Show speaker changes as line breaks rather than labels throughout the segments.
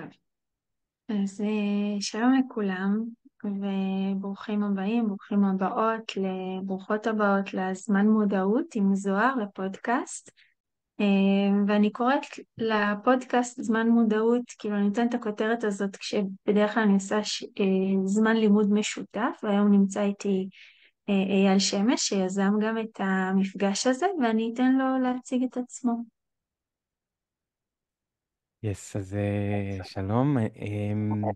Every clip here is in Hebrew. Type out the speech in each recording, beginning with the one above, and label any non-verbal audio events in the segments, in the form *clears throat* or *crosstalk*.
טוב, אז אה, שלום לכולם, וברוכים הבאים, ברוכים הבאות, ברוכות הבאות לזמן מודעות עם זוהר לפודקאסט. אה, ואני קוראת לפודקאסט זמן מודעות, כאילו אני נותנת את הכותרת הזאת כשבדרך כלל אני עושה ש... אה, זמן לימוד משותף, והיום נמצא איתי אייל שמש, שיזם גם את המפגש הזה, ואני אתן לו להציג את עצמו.
יס, אז אה, אוקיי. שלום. אמ, אוקיי.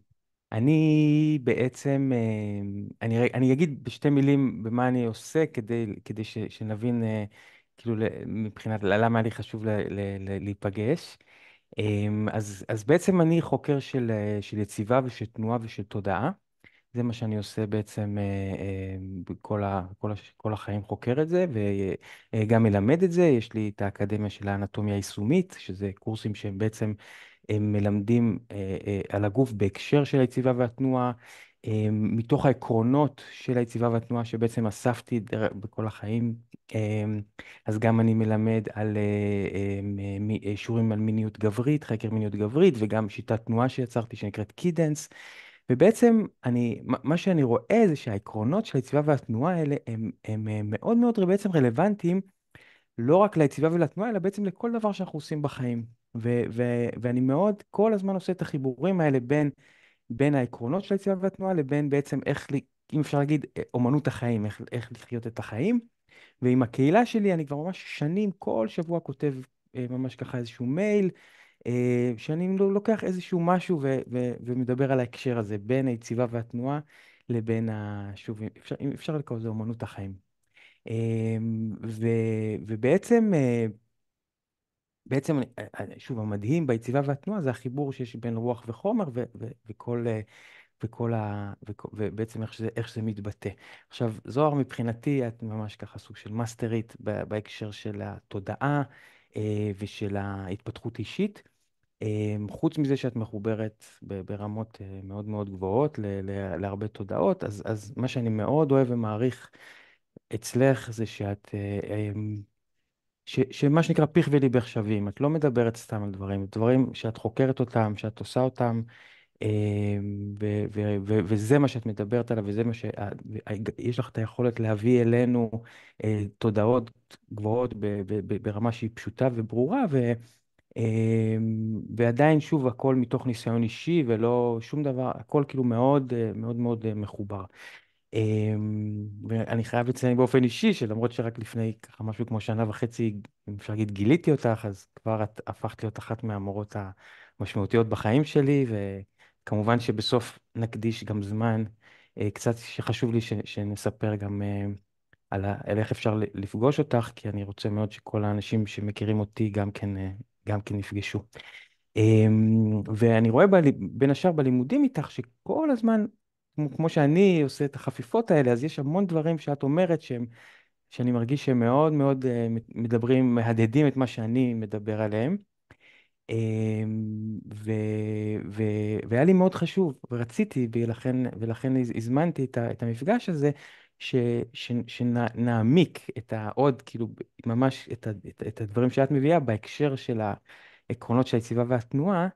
אני בעצם, אמ, אני, אגיד בשתי מילים במה אני עושה כדי, שנבין אה, כאילו מבחינת למה לי חשוב להיפגש. אמ, אז, בעצם אני חוקר אה, של יציבה ושל תנועה ושל תודעה. זה מה שאני עושה בעצם אה, אה, כל, ה, כל, הש, כל החיים חוקר את זה וגם אה, מלמד את זה. יש לי את האקדמיה של האנטומיה היישומית, שזה קורסים שהם בעצם הם מלמדים על הגוף בהקשר של היציבה והתנועה, מתוך העקרונות של היציבה והתנועה שבעצם אספתי בכל החיים. אז גם אני מלמד על שיעורים על מיניות גברית, חקר מיניות גברית, וגם שיטת תנועה שיצרתי שנקראת קידנס. ובעצם אני, מה שאני רואה זה שהעקרונות של היציבה והתנועה האלה הם, הם, הם אה, מאוד מאוד בעצם רלוונטיים לא רק ליציבה ולתנועה, אלא בעצם לכל דבר שאנחנו עושים בחיים. ו- ו- ואני מאוד כל הזמן עושה את החיבורים האלה בין, בין העקרונות של היציבה והתנועה לבין בעצם איך, אם אפשר להגיד, אה, אומנות החיים, איך, איך לחיות את החיים. ועם הקהילה שלי אני כבר ממש שנים, כל שבוע כותב אה, ממש ככה איזשהו מייל. אה, שאני לא, לוקח איזשהו משהו ו- ו- ומדבר על ההקשר הזה בין היציבה והתנועה לבין השובים, אפשר, אם אפשר לקרוא לזה אומנות החיים. אה, ו- ובעצם, אה, בעצם, שוב, המדהים ביציבה והתנועה זה החיבור שיש בין רוח וחומר ו- ו- וכל... וכל ה... וכ... ובעצם איך שזה, איך שזה מתבטא. עכשיו, זוהר מבחינתי, את ממש ככה סוג של מאסטרית בהקשר של התודעה ושל ההתפתחות אישית, אמ, חוץ מזה שאת מחוברת ברמות אה, מאוד מאוד גבוהות להרבה תודעות, אז, אז מה שאני מאוד אוהב ומעריך אצלך זה שאת, אה, אמ, ש, שמה שנקרא פיך וליבך שווים, את לא מדברת סתם על דברים, דברים שאת חוקרת אותם, שאת עושה אותם, אמ, ו, ו, ו, וזה מה שאת מדברת עליו, וזה מה שיש לך את היכולת להביא אלינו אה, תודעות גבוהות ברמה שהיא פשוטה וברורה, ו... אמ, ועדיין, שוב, הכל מתוך ניסיון אישי ולא שום דבר, הכל כאילו מאוד אה, מאוד מאוד אה, מחובר. אמ, ואני חייב לציין באופן אישי, שלמרות שרק לפני ככה משהו כמו שנה וחצי, אם אפשר להגיד, גיליתי אותך, אז כבר את הפכת להיות אחת מהמורות המשמעותיות בחיים שלי, וכמובן שבסוף נקדיש גם זמן אה, קצת שחשוב לי שנספר גם על איך אפשר לפגוש אותך, כי אני רוצה מאוד שכל האנשים שמכירים אותי גם כן גם כן נפגשו. אמ, ואני רואה בלי, בין השאר בלימודים איתך שכל הזמן, כמו, כמו שאני עושה את החפיפות האלה, אז יש המון דברים שאת אומרת שהם, שאני מרגיש שהם מאוד מאוד אה, מדברים, מהדהדים את מה שאני מדבר עליהם. אמ, ו, ו, והיה לי מאוד חשוב, ורציתי, ולכן, ולכן הזמנתי את, ה, את המפגש הזה, ש, ש, שנעמיק את העוד, כאילו, ממש את, את, את הדברים שאת מביאה בהקשר של העקרונות של היציבה והתנועה,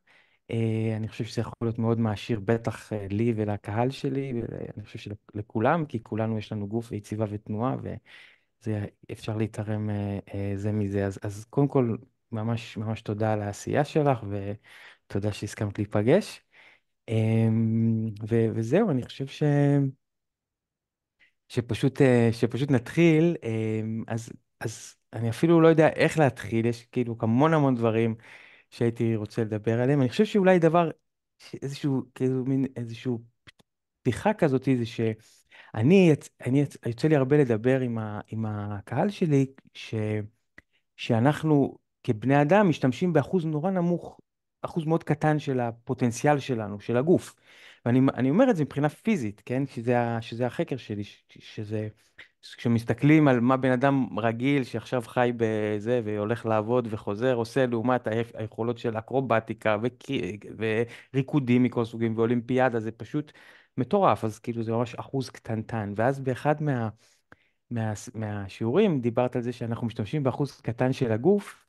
אה, אני חושב שזה יכול להיות מאוד מעשיר, בטח אה, לי ולקהל שלי, ואני חושב שלכולם, כי כולנו יש לנו גוף ויציבה ותנועה, ואפשר להתערם אה, זה מזה. אז, אז קודם כל, ממש ממש תודה על העשייה שלך, ותודה שהסכמת להיפגש. אמ, ו, וזהו, אני חושב ש... שפשוט, אה, שפשוט נתחיל, אמ, אז, אז אני אפילו לא יודע איך להתחיל, יש כאילו המון המון דברים שהייתי רוצה לדבר עליהם. אני חושב שאולי דבר, איזשהו, כאילו מין איזשהו פתיחה כזאת, זה שאני, אני, יוצא לי הרבה לדבר עם, ה, עם הקהל שלי, ש, שאנחנו כבני אדם משתמשים באחוז נורא נמוך אחוז מאוד קטן של הפוטנציאל שלנו, של הגוף. ואני אומר את זה מבחינה פיזית, כן? שזה, שזה החקר שלי, שזה... כשמסתכלים על מה בן אדם רגיל שעכשיו חי בזה והולך לעבוד וחוזר עושה לעומת היכולות של אקרובטיקה וריקודים מכל סוגים ואולימפיאדה זה פשוט מטורף אז כאילו זה ממש אחוז קטנטן ואז באחד מה, מה, מהשיעורים דיברת על זה שאנחנו משתמשים באחוז קטן של הגוף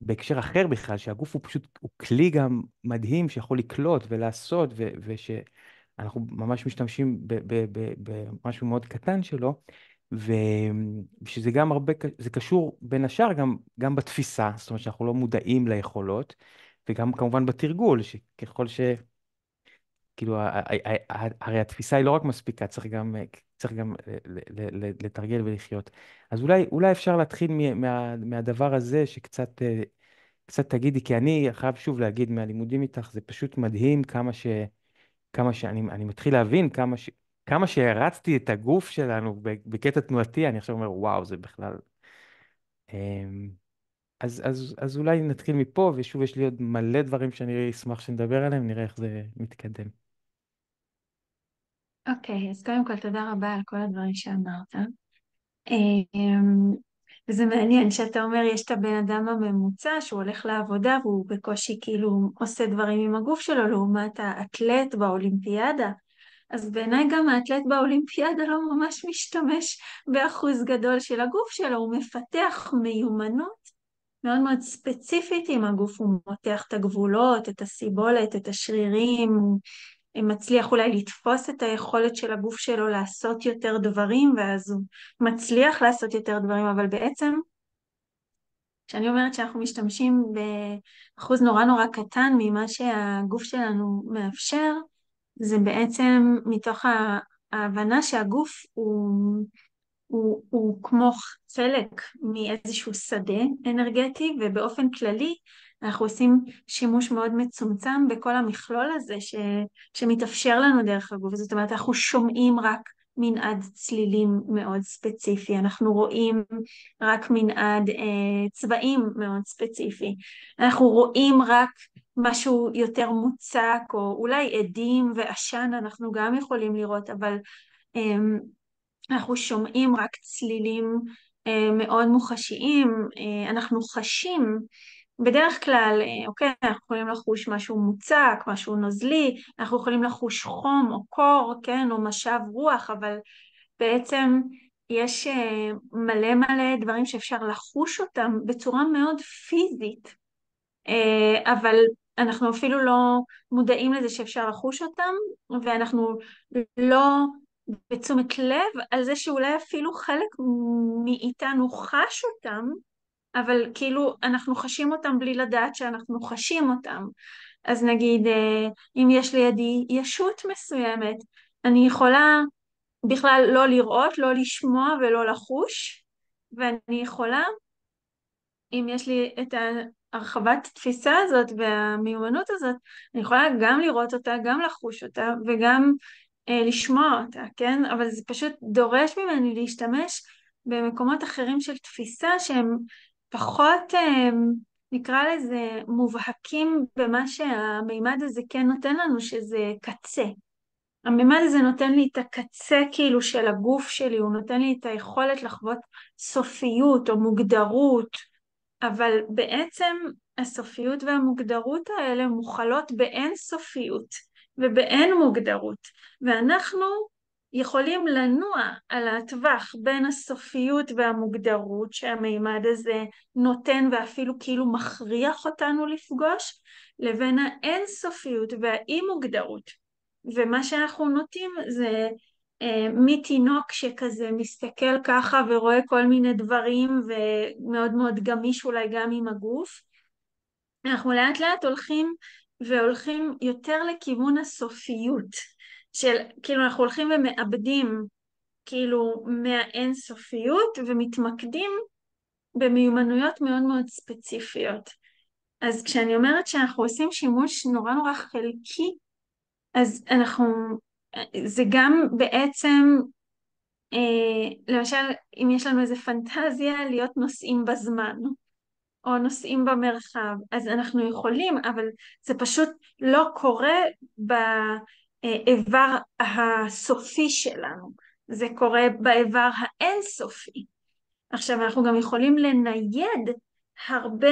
בהקשר אחר בכלל, שהגוף הוא פשוט, הוא כלי גם מדהים שיכול לקלוט ולעשות, ו, ושאנחנו ממש משתמשים במשהו מאוד קטן שלו, ושזה גם הרבה, זה קשור בין השאר גם, גם בתפיסה, זאת אומרת שאנחנו לא מודעים ליכולות, וגם כמובן בתרגול, שככל ש... כאילו, הרי התפיסה היא לא רק מספיקה, צריך גם אה, צריך גם אה, לתרגל ולחיות. אז אולי, אולי אפשר להתחיל מה, מהדבר הזה שקצת אה, קצת תגידי, כי אני חייב שוב להגיד מהלימודים איתך, זה פשוט מדהים כמה ש... כמה שאני אני מתחיל להבין כמה, ש, כמה שהרצתי את הגוף שלנו בקטע תנועתי, אני עכשיו אומר, וואו, זה בכלל... אמ, אז, אז, אז אולי נתחיל מפה, ושוב, יש לי עוד מלא דברים שאני אשמח שנדבר עליהם, נראה איך זה מתקדם.
אוקיי, okay, אז קודם כל תודה רבה על כל הדברים שאמרת. אמ, וזה מעניין שאתה אומר, יש את הבן אדם הממוצע שהוא הולך לעבודה והוא בקושי כאילו עושה דברים עם הגוף שלו לעומת האתלט באולימפיאדה. אז בעיניי גם האתלט באולימפיאדה לא ממש משתמש באחוז גדול של הגוף שלו, הוא מפתח מיומנות מאוד מאוד ספציפית עם הגוף, הוא מותח את הגבולות, את הסיבולת, את השרירים, מצליח אולי לתפוס את היכולת של הגוף שלו לעשות יותר דברים, ואז הוא מצליח לעשות יותר דברים, אבל בעצם כשאני אומרת שאנחנו משתמשים באחוז נורא נורא קטן ממה שהגוף שלנו מאפשר, זה בעצם מתוך ההבנה שהגוף הוא, הוא, הוא כמו חלק מאיזשהו שדה אנרגטי, ובאופן כללי אנחנו עושים שימוש מאוד מצומצם בכל המכלול הזה ש, שמתאפשר לנו דרך הגוף. זאת אומרת, אנחנו שומעים רק מנעד צלילים מאוד ספציפי, אנחנו רואים רק מנעד אה, צבעים מאוד ספציפי, אנחנו רואים רק משהו יותר מוצק, או אולי עדים ועשן אנחנו גם יכולים לראות, אבל אה, אנחנו שומעים רק צלילים אה, מאוד מוחשיים, אה, אנחנו חשים בדרך כלל, אה, אוקיי, אנחנו יכולים לחוש משהו מוצק, משהו נוזלי, אנחנו יכולים לחוש חום או קור, כן, או משב רוח, אבל בעצם יש אה, מלא מלא דברים שאפשר לחוש אותם בצורה מאוד פיזית, אה, אבל אנחנו אפילו לא מודעים לזה שאפשר לחוש אותם, ואנחנו לא בתשומת לב על זה שאולי אפילו חלק מאיתנו חש אותם, אבל כאילו אנחנו חשים אותם בלי לדעת שאנחנו חשים אותם. אז נגיד, אה, אם יש לידי ישות מסוימת, אני יכולה בכלל לא לראות, לא לשמוע ולא לחוש, ואני יכולה, אם יש לי את הרחבת התפיסה הזאת והמיומנות הזאת, אני יכולה גם לראות אותה, גם לחוש אותה וגם אה, לשמוע אותה, כן? אבל זה פשוט דורש ממני להשתמש במקומות אחרים של תפיסה שהם פחות, אה, נקרא לזה, מובהקים במה שהמימד הזה כן נותן לנו, שזה קצה. המימד הזה נותן לי את הקצה כאילו של הגוף שלי, הוא נותן לי את היכולת לחוות סופיות או מוגדרות, אבל בעצם הסופיות והמוגדרות האלה מוכלות באין סופיות ובאין מוגדרות, ואנחנו יכולים לנוע על הטווח בין הסופיות והמוגדרות שהמימד הזה נותן ואפילו כאילו מכריח אותנו לפגוש, לבין סופיות והאי מוגדרות. ומה שאנחנו נוטים זה אה, מתינוק שכזה מסתכל ככה ורואה כל מיני דברים ומאוד מאוד גמיש אולי גם עם הגוף, אנחנו לאט לאט הולכים והולכים יותר לכיוון הסופיות. של כאילו אנחנו הולכים ומאבדים כאילו מהאינסופיות ומתמקדים במיומנויות מאוד מאוד ספציפיות. אז כשאני אומרת שאנחנו עושים שימוש נורא נורא חלקי, אז אנחנו, זה גם בעצם, אה, למשל, אם יש לנו איזה פנטזיה להיות נוסעים בזמן, או נוסעים במרחב, אז אנחנו יכולים, אבל זה פשוט לא קורה ב... האיבר אה, הסופי שלנו, זה קורה באיבר האינסופי. עכשיו אנחנו גם יכולים לנייד הרבה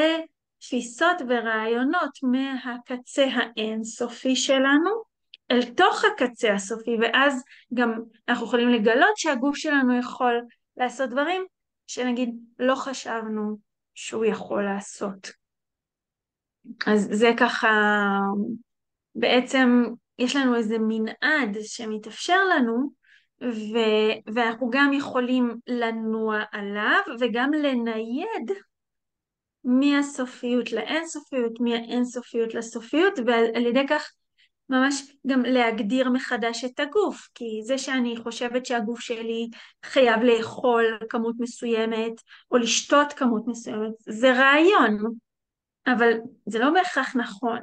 תפיסות ורעיונות מהקצה האינסופי שלנו אל תוך הקצה הסופי, ואז גם אנחנו יכולים לגלות שהגוף שלנו יכול לעשות דברים שנגיד לא חשבנו שהוא יכול לעשות. אז זה ככה בעצם יש לנו איזה מנעד שמתאפשר לנו, ו, ואנחנו גם יכולים לנוע עליו וגם לנייד מהסופיות לאינסופיות, מהאינסופיות לסופיות, ועל ידי כך ממש גם להגדיר מחדש את הגוף, כי זה שאני חושבת שהגוף שלי חייב לאכול כמות מסוימת או לשתות כמות מסוימת, זה רעיון, אבל זה לא בהכרח נכון.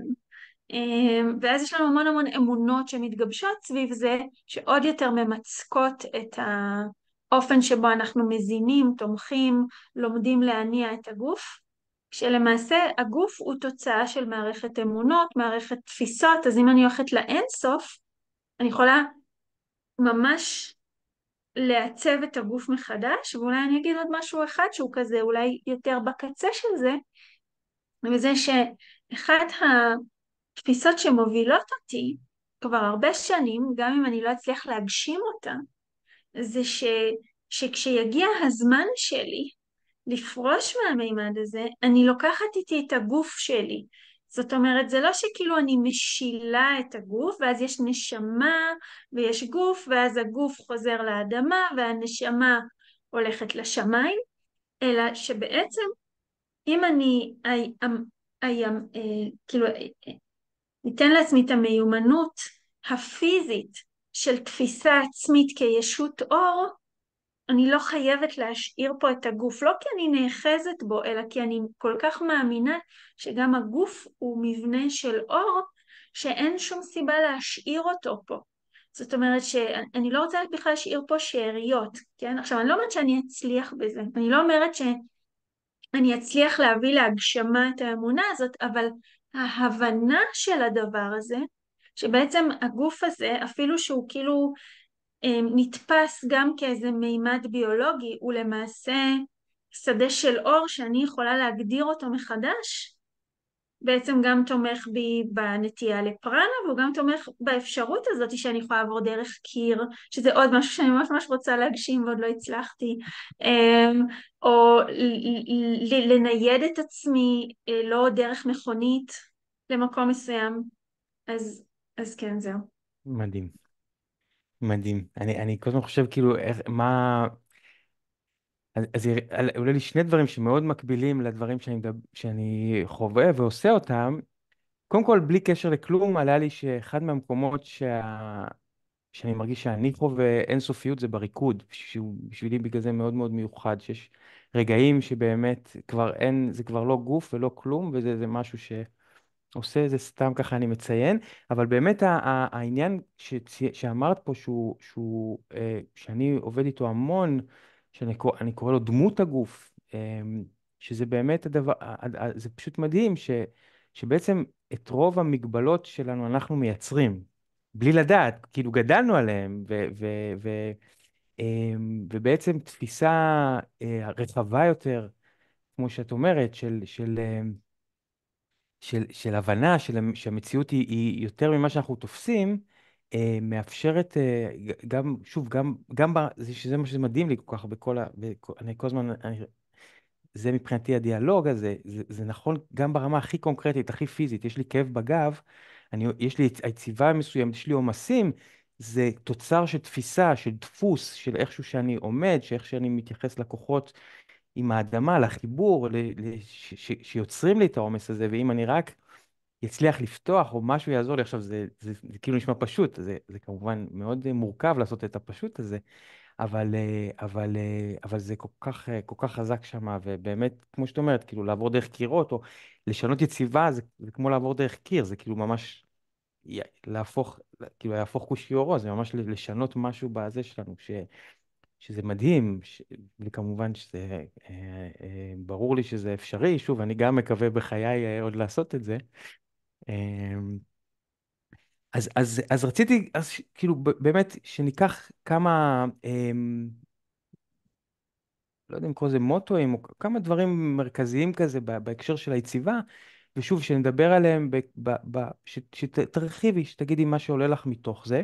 אמ, ואז יש לנו המון המון אמונות שמתגבשות סביב זה, שעוד יותר ממצקות את האופן שבו אנחנו מזינים, תומכים, לומדים להניע את הגוף, כשלמעשה הגוף הוא תוצאה של מערכת אמונות, מערכת תפיסות, אז אם אני הולכת לאינסוף, אני יכולה ממש לעצב את הגוף מחדש, ואולי אני אגיד עוד משהו אחד שהוא כזה, אולי יותר בקצה של זה, וזה שאחד ה... תפיסות שמובילות אותי כבר הרבה שנים, גם אם אני לא אצליח להגשים אותן, זה ש, שכשיגיע הזמן שלי לפרוש מהמימד הזה, אני לוקחת איתי את הגוף שלי. זאת אומרת, זה לא שכאילו אני משילה את הגוף, ואז יש נשמה ויש גוף, ואז הגוף חוזר לאדמה והנשמה הולכת לשמיים, אלא שבעצם אם אני, I, I, I, I, אה, כאילו אה, אה, ניתן לעצמי את המיומנות הפיזית של תפיסה עצמית כישות אור, אני לא חייבת להשאיר פה את הגוף, לא כי אני נאחזת בו, אלא כי אני כל כך מאמינה שגם הגוף הוא מבנה של אור, שאין שום סיבה להשאיר אותו פה. זאת אומרת שאני לא רוצה בכלל להשאיר פה שאריות, כן? עכשיו, אני לא אומרת שאני אצליח בזה, אני לא אומרת שאני אצליח להביא להגשמה את האמונה הזאת, אבל ההבנה של הדבר הזה, שבעצם הגוף הזה, אפילו שהוא כאילו אמ, נתפס גם כאיזה מימד ביולוגי, הוא למעשה שדה של אור שאני יכולה להגדיר אותו מחדש בעצם גם תומך בי בנטייה לפרנה והוא גם תומך באפשרות הזאת שאני יכולה לעבור דרך קיר שזה עוד משהו שאני ממש ממש רוצה להגשים ועוד לא הצלחתי אמ, או לנייד את עצמי אה, לא דרך מכונית למקום מסוים אז, אז כן זהו
מדהים מדהים אני, אני כל הזמן חושב כאילו איך, מה אז אז עולה לי שני דברים שמאוד מקבילים לדברים שאני, שאני חווה ועושה אותם. קודם כל, בלי קשר לכלום, עלה לי שאחד מהמקומות שה... שאני מרגיש שאני חווה אינסופיות זה בריקוד, שהוא בשבילי בגלל זה מאוד מאוד מיוחד, שיש רגעים שבאמת כבר אין, זה כבר לא גוף ולא כלום, וזה משהו ש... עושה את זה סתם ככה אני מציין, אבל באמת העניין שצי, שאמרת פה שהוא, שהוא, אה, שאני עובד איתו המון שאני קורא, קורא לו דמות הגוף, אמ, שזה באמת הדבר, זה פשוט מדהים ש, שבעצם את רוב המגבלות שלנו אנחנו מייצרים, בלי לדעת, כאילו גדלנו עליהם, ו, ו, ו, אמ, ובעצם תפיסה אה, רחבה יותר, כמו שאת אומרת, של, של, אמ, של, של הבנה של, שהמציאות היא, היא יותר ממה שאנחנו תופסים, אה, מאפשרת, אה, גם, שוב, גם, גם, ב, שזה מה שמדהים לי כל כך בכל ה... בכל, אני כל הזמן, אני, זה מבחינתי הדיאלוג הזה, זה, זה נכון גם ברמה הכי קונקרטית, הכי פיזית, יש לי כאב בגב, אני, יש לי היציבה מסוימת, יש לי עומסים, זה תוצר של תפיסה, של דפוס, של איכשהו שאני עומד, שאיך שאני מתייחס לכוחות עם האדמה, לחיבור, ל, ל, ש, ש, שיוצרים לי את העומס הזה, ואם אני רק יצליח לפתוח או משהו יעזור לי. עכשיו, זה, זה, זה, זה כאילו נשמע פשוט, זה, זה כמובן מאוד מורכב לעשות את הפשוט הזה, אבל, אה, אבל, אה, אבל זה כל כך, אה, כל כך חזק שם, ובאמת, כמו שאת אומרת, כאילו לעבור דרך קירות או לשנות יציבה, זה, זה כמו לעבור דרך קיר, זה כאילו ממש להפוך, כאילו להפוך קושי אורו, זה ממש לשנות משהו בזה שלנו, ש, שזה מדהים, ש, וכמובן שזה, אה, אה, ברור לי שזה אפשרי, שוב, אני גם מקווה בחיי עוד לעשות את זה, אמ, אז, אז, אז רציתי, אז כאילו באמת שניקח כמה, אמ, לא יודע אם קורא לזה מוטואים, או כמה דברים מרכזיים כזה בהקשר של היציבה, ושוב, שנדבר עליהם, ב, ב, ב, שתרחיבי, שתגידי מה שעולה לך מתוך זה.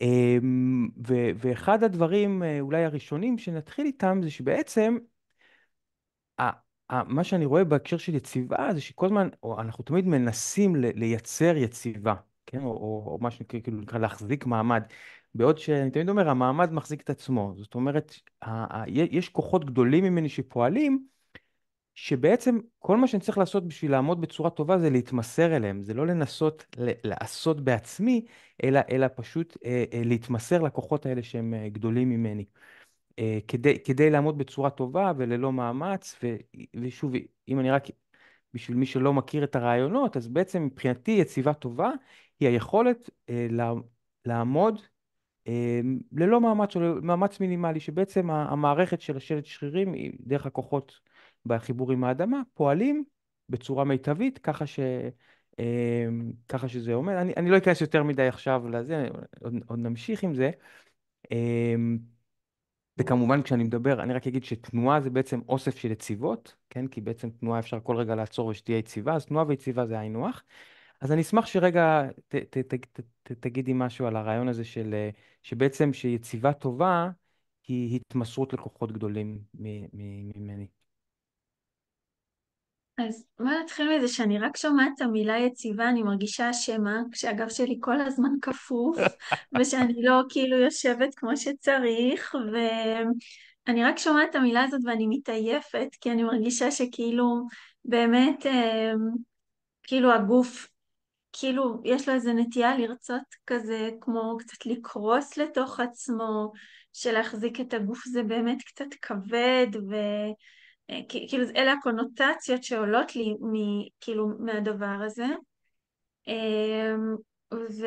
אמ, ו, ואחד הדברים אה, אולי הראשונים שנתחיל איתם, זה שבעצם מה שאני רואה בהקשר של יציבה זה שכל הזמן, אנחנו תמיד מנסים לייצר יציבה, כן? או, או, או מה שכאילו נקרא להחזיק מעמד. בעוד שאני תמיד אומר, המעמד מחזיק את עצמו. זאת אומרת, ה, ה, יש כוחות גדולים ממני שפועלים, שבעצם כל מה שאני צריך לעשות בשביל לעמוד בצורה טובה זה להתמסר אליהם, זה לא לנסות לעשות בעצמי, אלא, אלא פשוט אה, אה, להתמסר לכוחות האלה שהם אה, גדולים ממני. אה, כדי, כדי לעמוד בצורה טובה וללא מאמץ, ו, ושוב, אם אני רק, בשביל מי שלא מכיר את הרעיונות, אז בעצם מבחינתי יציבה טובה היא היכולת אה, לה, לעמוד אה, ללא מאמץ או מאמץ מינימלי, שבעצם המערכת של השלט שרירים, דרך הכוחות בחיבור עם האדמה, פועלים בצורה מיטבית, ככה ש... אה, ככה שזה עומד. אני, אני לא אכנס יותר מדי עכשיו לזה, עוד, עוד נמשיך עם זה. אה, וכמובן כשאני מדבר, אני רק אגיד שתנועה זה בעצם אוסף של יציבות, כן? כי בעצם תנועה אפשר כל רגע לעצור ושתהיה יציבה, אז תנועה ויציבה זה היינו הך. אז אני אשמח שרגע ת, ת, ת, ת, תגידי משהו על הרעיון הזה של, אה, שבעצם שיציבה טובה היא התמסרות לכוחות גדולים ממני.
אז בוא נתחיל מזה שאני רק שומעת את המילה יציבה, אני מרגישה אשמה, כשהגב שלי כל הזמן כפוף, *laughs* ושאני לא כאילו יושבת כמו שצריך, ואני רק שומעת את המילה הזאת ואני מתעייפת, כי אני מרגישה שכאילו באמת, אה, כאילו הגוף, כאילו יש לו איזה נטייה לרצות כזה, כמו קצת לקרוס לתוך עצמו, שלהחזיק את הגוף זה באמת קצת כבד, ו... אה, כאילו אלה הקונוטציות שעולות לי מ, כאילו מהדבר הזה. אמ, ו...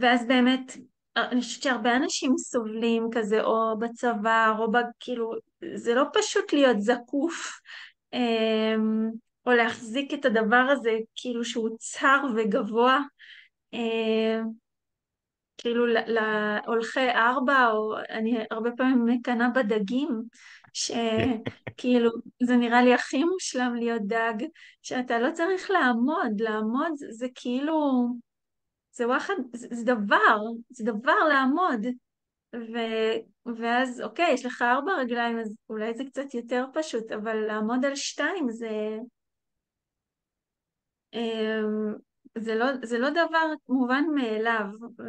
ואז באמת, אה, אני חושבת שהרבה אנשים סובלים כזה, או בצוואר, או ב... כאילו, זה לא פשוט להיות זקוף, אמ, או להחזיק את הדבר הזה, כאילו שהוא צר וגבוה, אמ, כאילו להולכי ארבע, או אני הרבה פעמים מקנאה בדגים, שכאילו, כן. זה נראה לי הכי מושלם להיות דג, שאתה לא צריך לעמוד, לעמוד זה, זה כאילו, זה וואחד, זה, זה דבר, זה דבר לעמוד. ו, ואז, אוקיי, יש לך ארבע רגליים, אז אולי זה קצת יותר פשוט, אבל לעמוד על שתיים זה... אמ, זה לא, זה לא דבר מובן מאליו,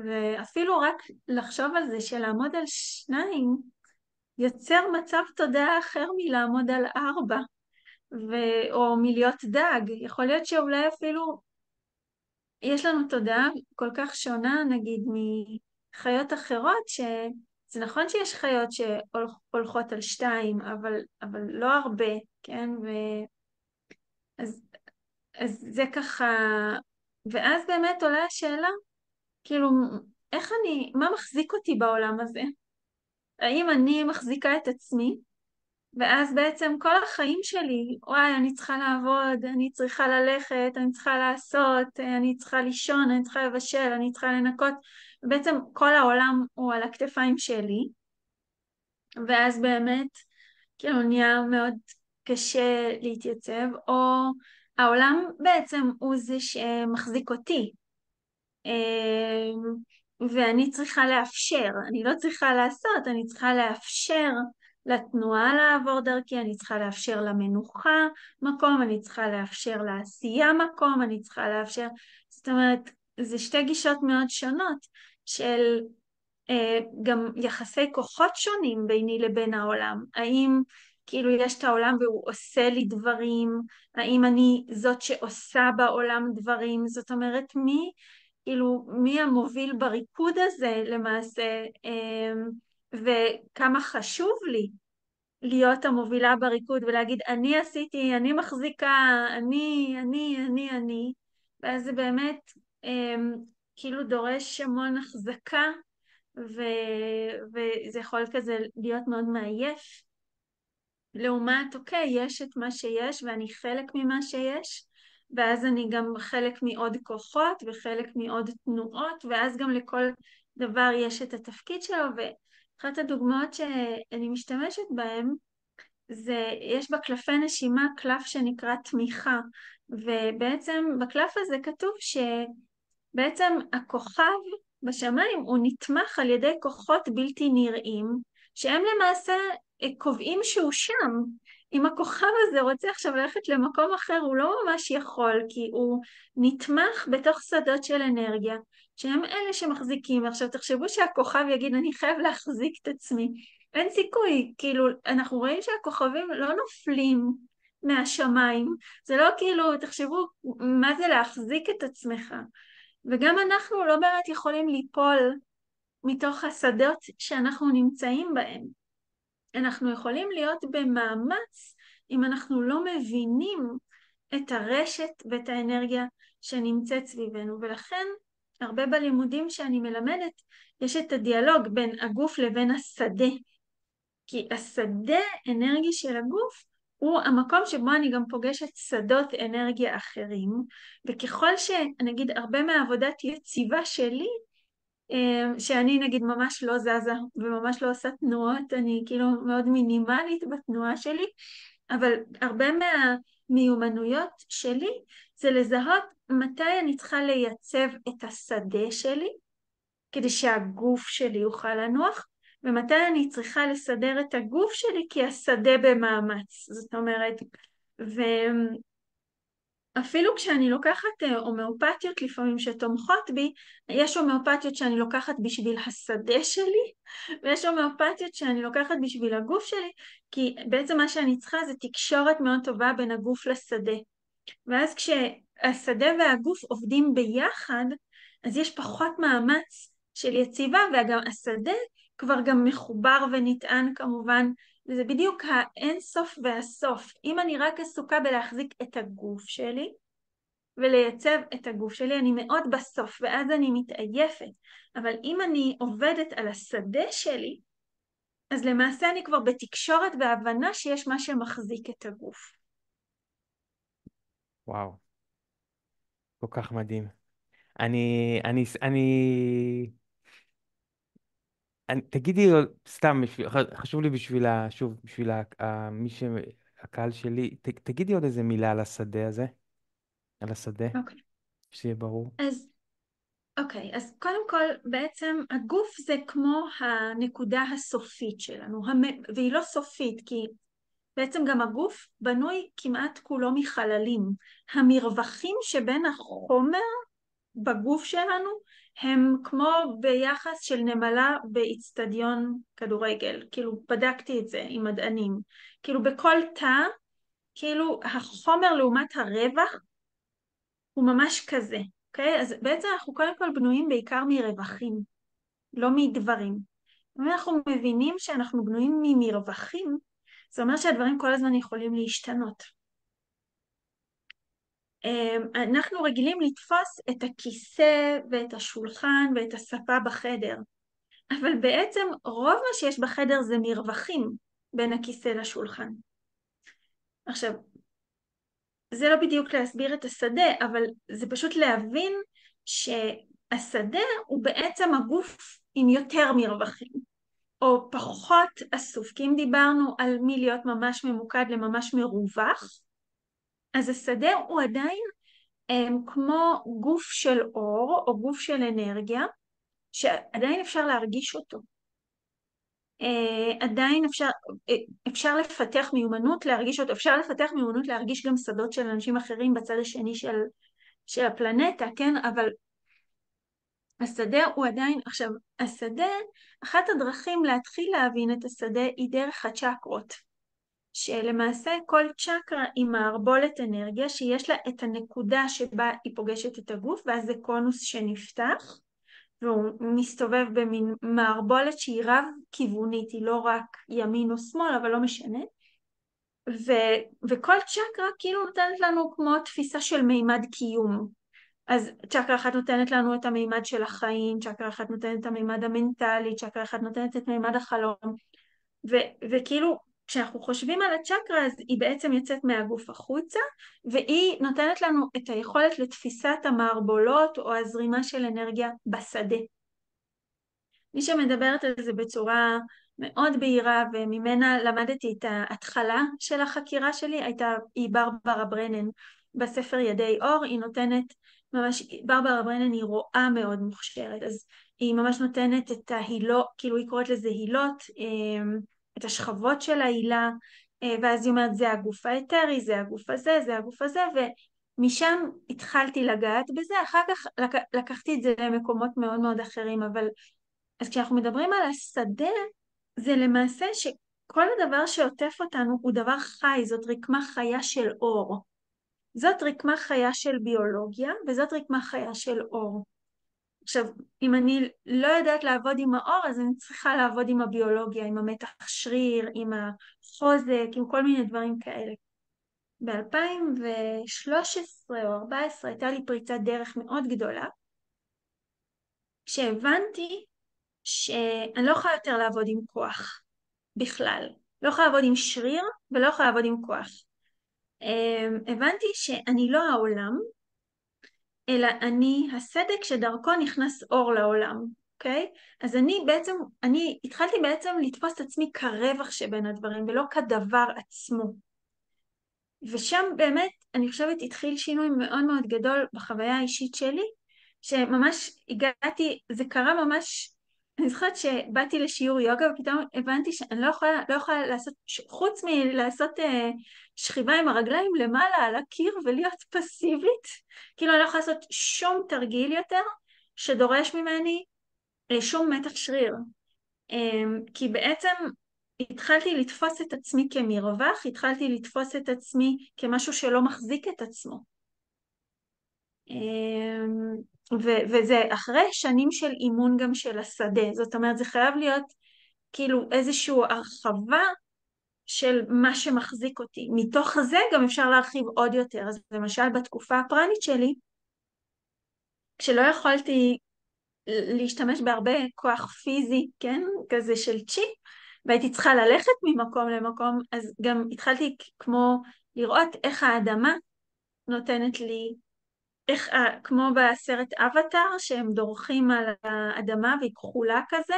ואפילו רק לחשוב על זה שלעמוד על שניים יוצר מצב תודעה אחר מלעמוד על ארבע, ו... או מלהיות דג. יכול להיות שאולי אפילו יש לנו תודעה כל כך שונה, נגיד, מחיות אחרות, שזה נכון שיש חיות שהולכות על שתיים, אבל, אבל לא הרבה, כן? ו... אז, אז זה ככה... ואז באמת עולה השאלה, כאילו, איך אני, מה מחזיק אותי בעולם הזה? האם אני מחזיקה את עצמי? ואז בעצם כל החיים שלי, וואי, אני צריכה לעבוד, אני צריכה ללכת, אני צריכה לעשות, אני צריכה לישון, אני צריכה לבשל, אני צריכה לנקות, בעצם כל העולם הוא על הכתפיים שלי, ואז באמת, כאילו, נהיה מאוד קשה להתייצב, או העולם בעצם הוא זה שמחזיק אותי. אה, ואני צריכה לאפשר, אני לא צריכה לעשות, אני צריכה לאפשר לתנועה לעבור דרכי, אני צריכה לאפשר למנוחה מקום, אני צריכה לאפשר לעשייה מקום, אני צריכה לאפשר, זאת אומרת, זה שתי גישות מאוד שונות של אה, גם יחסי כוחות שונים ביני לבין העולם. האם כאילו יש את העולם והוא עושה לי דברים, האם אני זאת שעושה בעולם דברים, זאת אומרת מי כאילו מי המוביל בריקוד הזה למעשה, אמ, וכמה חשוב לי להיות המובילה בריקוד ולהגיד אני עשיתי, אני מחזיקה, אני, אני, אני, אני, ואז זה באמת אמ, כאילו דורש המון החזקה, ו... וזה יכול כזה להיות מאוד מעייף. לעומת, אוקיי, יש את מה שיש ואני חלק ממה שיש, ואז אני גם חלק מעוד כוחות וחלק מעוד תנועות, ואז גם לכל דבר יש את התפקיד שלו, ואחת הדוגמאות שאני משתמשת בהן, זה, יש בקלפי נשימה קלף שנקרא תמיכה, ובעצם בקלף הזה כתוב שבעצם הכוכב בשמיים הוא נתמך על ידי כוחות בלתי נראים, שהם למעשה אה, קובעים שהוא שם, אם הכוכב הזה רוצה עכשיו ללכת למקום אחר, הוא לא ממש יכול, כי הוא נתמך בתוך שדות של אנרגיה, שהם אלה שמחזיקים. עכשיו תחשבו שהכוכב יגיד, אני חייב להחזיק את עצמי. אין סיכוי, כאילו, אנחנו רואים שהכוכבים לא נופלים מהשמיים, זה לא כאילו, תחשבו מה זה להחזיק את עצמך. וגם אנחנו לא באמת יכולים ליפול מתוך השדות שאנחנו נמצאים בהם. אנחנו יכולים להיות במאמץ אם אנחנו לא מבינים את הרשת ואת האנרגיה שנמצאת סביבנו. ולכן הרבה בלימודים שאני מלמדת יש את הדיאלוג בין הגוף לבין השדה. כי השדה אנרגי של הגוף הוא המקום שבו אני גם פוגשת שדות אנרגיה אחרים, וככל שנגיד הרבה מהעבודת יציבה שלי אמ, שאני נגיד ממש לא זזה וממש לא עושה תנועות, אני כאילו מאוד מינימלית בתנועה שלי, אבל הרבה מהמיומנויות שלי זה לזהות מתי אני צריכה לייצב את השדה שלי כדי שהגוף שלי יוכל לנוח, ומתי אני צריכה לסדר את הגוף שלי כי השדה במאמץ, זאת אומרת, ו... אפילו כשאני לוקחת אה, הומאופתיות לפעמים שתומכות בי, יש הומאופתיות שאני לוקחת בשביל השדה שלי, ויש הומאופתיות שאני לוקחת בשביל הגוף שלי, כי בעצם מה שאני צריכה זה תקשורת מאוד טובה בין הגוף לשדה. ואז כשהשדה והגוף עובדים ביחד, אז יש פחות מאמץ של יציבה, וגם השדה כבר גם מחובר ונטען כמובן זה בדיוק האין סוף והסוף. אם אני רק עסוקה בלהחזיק את הגוף שלי ולייצב את הגוף שלי, אני מאוד בסוף, ואז אני מתעייפת. אבל אם אני עובדת על השדה שלי, אז למעשה אני כבר בתקשורת והבנה שיש מה שמחזיק את הגוף.
וואו, כל כך מדהים. אני, אני, אני תגידי, סתם, חשוב לי בשביל, שוב, בשביל מי ש... הקהל שלי, תגידי עוד איזה מילה על השדה הזה, על השדה, אוקיי. שיהיה ברור.
אז אוקיי, אז קודם כל בעצם הגוף זה כמו הנקודה הסופית שלנו, והיא לא סופית כי בעצם גם הגוף בנוי כמעט כולו מחללים. המרווחים שבין החומר בגוף שלנו הם כמו ביחס של נמלה באיצטדיון כדורגל, כאילו בדקתי את זה עם מדענים, כאילו בכל תא, כאילו החומר לעומת הרווח הוא ממש כזה, אוקיי? אז בעצם אנחנו קודם כל בנויים בעיקר מרווחים, לא מדברים. אם אנחנו מבינים שאנחנו בנויים ממרווחים, זה אומר שהדברים כל הזמן יכולים להשתנות. אמ, אנחנו רגילים לתפוס את הכיסא ואת השולחן ואת הספה בחדר, אבל בעצם רוב מה שיש בחדר זה מרווחים בין הכיסא לשולחן. עכשיו, זה לא בדיוק להסביר את השדה, אבל זה פשוט להבין שהשדה הוא בעצם הגוף עם יותר מרווחים. או פחות אסוף, כי אם דיברנו על להיות ממש ממוקד לממש מרווח, אז השדה הוא עדיין הם, אמ, כמו גוף של אור או גוף של אנרגיה, שעדיין אפשר להרגיש אותו. אה, עדיין אפשר, אה, אפשר לפתח מיומנות להרגיש אותו, אפשר לפתח מיומנות להרגיש גם שדות של אנשים אחרים בצד השני של, של הפלנטה, כן? אבל השדה הוא עדיין, עכשיו, השדה, אחת הדרכים להתחיל להבין את השדה היא דרך הצ'קרות. שלמעשה כל צ'קרה היא מערבולת אנרגיה שיש לה את הנקודה שבה היא פוגשת את הגוף ואז זה קונוס שנפתח והוא מסתובב במין מערבולת שהיא רב-כיוונית, היא לא רק ימין או שמאל, אבל לא משנה. ו, וכל צ'קרה כאילו נותנת לנו כמו תפיסה של מימד קיום. אז צ'קרה אחת נותנת לנו את המימד של החיים, צ'קרה אחת נותנת את המימד המנטלי, צ'קרה אחת נותנת את מימד החלום, ו, וכאילו כשאנחנו חושבים על הצ'קרה אז היא בעצם יוצאת מהגוף החוצה והיא נותנת לנו את היכולת לתפיסת המערבולות או הזרימה של אנרגיה בשדה. מי שמדברת על זה בצורה מאוד בהירה וממנה למדתי את ההתחלה של החקירה שלי הייתה, היא ברברה ברנן בספר ידי אור, היא נותנת ממש, ברברה ברנן היא רואה מאוד מוכשרת אז היא ממש נותנת את ההילות, כאילו היא קוראת לזה הילות אה, את השכבות של העילה, אה, ואז היא אומרת זה הגוף האתרי, זה הגוף הזה, זה הגוף הזה, ומשם התחלתי לגעת בזה, אחר כך לק... לקחתי את זה למקומות מאוד מאוד אחרים, אבל אז כשאנחנו מדברים על השדה, זה למעשה שכל הדבר שעוטף אותנו הוא דבר חי, זאת רקמה חיה של אור. זאת רקמה חיה של ביולוגיה וזאת רקמה חיה של אור. עכשיו, אם אני לא יודעת לעבוד עם האור, אז אני צריכה לעבוד עם הביולוגיה, עם המתח שריר, עם החוזק, עם כל מיני דברים כאלה. ב-2013 או 2014 הייתה לי פריצת דרך מאוד גדולה, כשהבנתי שאני לא יכולה יותר לעבוד עם כוח בכלל. לא יכולה לעבוד עם שריר ולא יכולה לעבוד עם כוח. אמ, הבנתי שאני לא העולם, אלא אני הסדק שדרכו נכנס אור לעולם, אוקיי? Okay? אז אני בעצם, אני התחלתי בעצם לתפוס את עצמי כרווח שבין הדברים ולא כדבר עצמו. ושם באמת, אני חושבת, התחיל שינוי מאוד מאוד גדול בחוויה האישית שלי, שממש הגעתי, זה קרה ממש אני זוכרת שבאתי לשיעור יוגה ופתאום הבנתי שאני לא יכולה, לא יכולה לעשות, חוץ מלעשות אה, שכיבה עם הרגליים למעלה על הקיר ולהיות פסיבית, כאילו אני לא יכולה לעשות שום תרגיל יותר שדורש ממני אה, שום מתח שריר. אה, כי בעצם התחלתי לתפוס את עצמי כמרווח, התחלתי לתפוס את עצמי כמשהו שלא מחזיק את עצמו. אה, ו- וזה אחרי שנים של אימון גם של השדה, זאת אומרת זה חייב להיות כאילו איזושהי הרחבה של מה שמחזיק אותי. מתוך זה גם אפשר להרחיב עוד יותר. אז למשל בתקופה הפרנית שלי, כשלא יכולתי להשתמש בהרבה כוח פיזי, כן? כזה של צ'י, והייתי צריכה ללכת ממקום למקום, אז גם התחלתי כמו לראות איך האדמה נותנת לי איך, אה, כמו בסרט אבטאר, שהם דורכים על האדמה והיא כחולה כזה,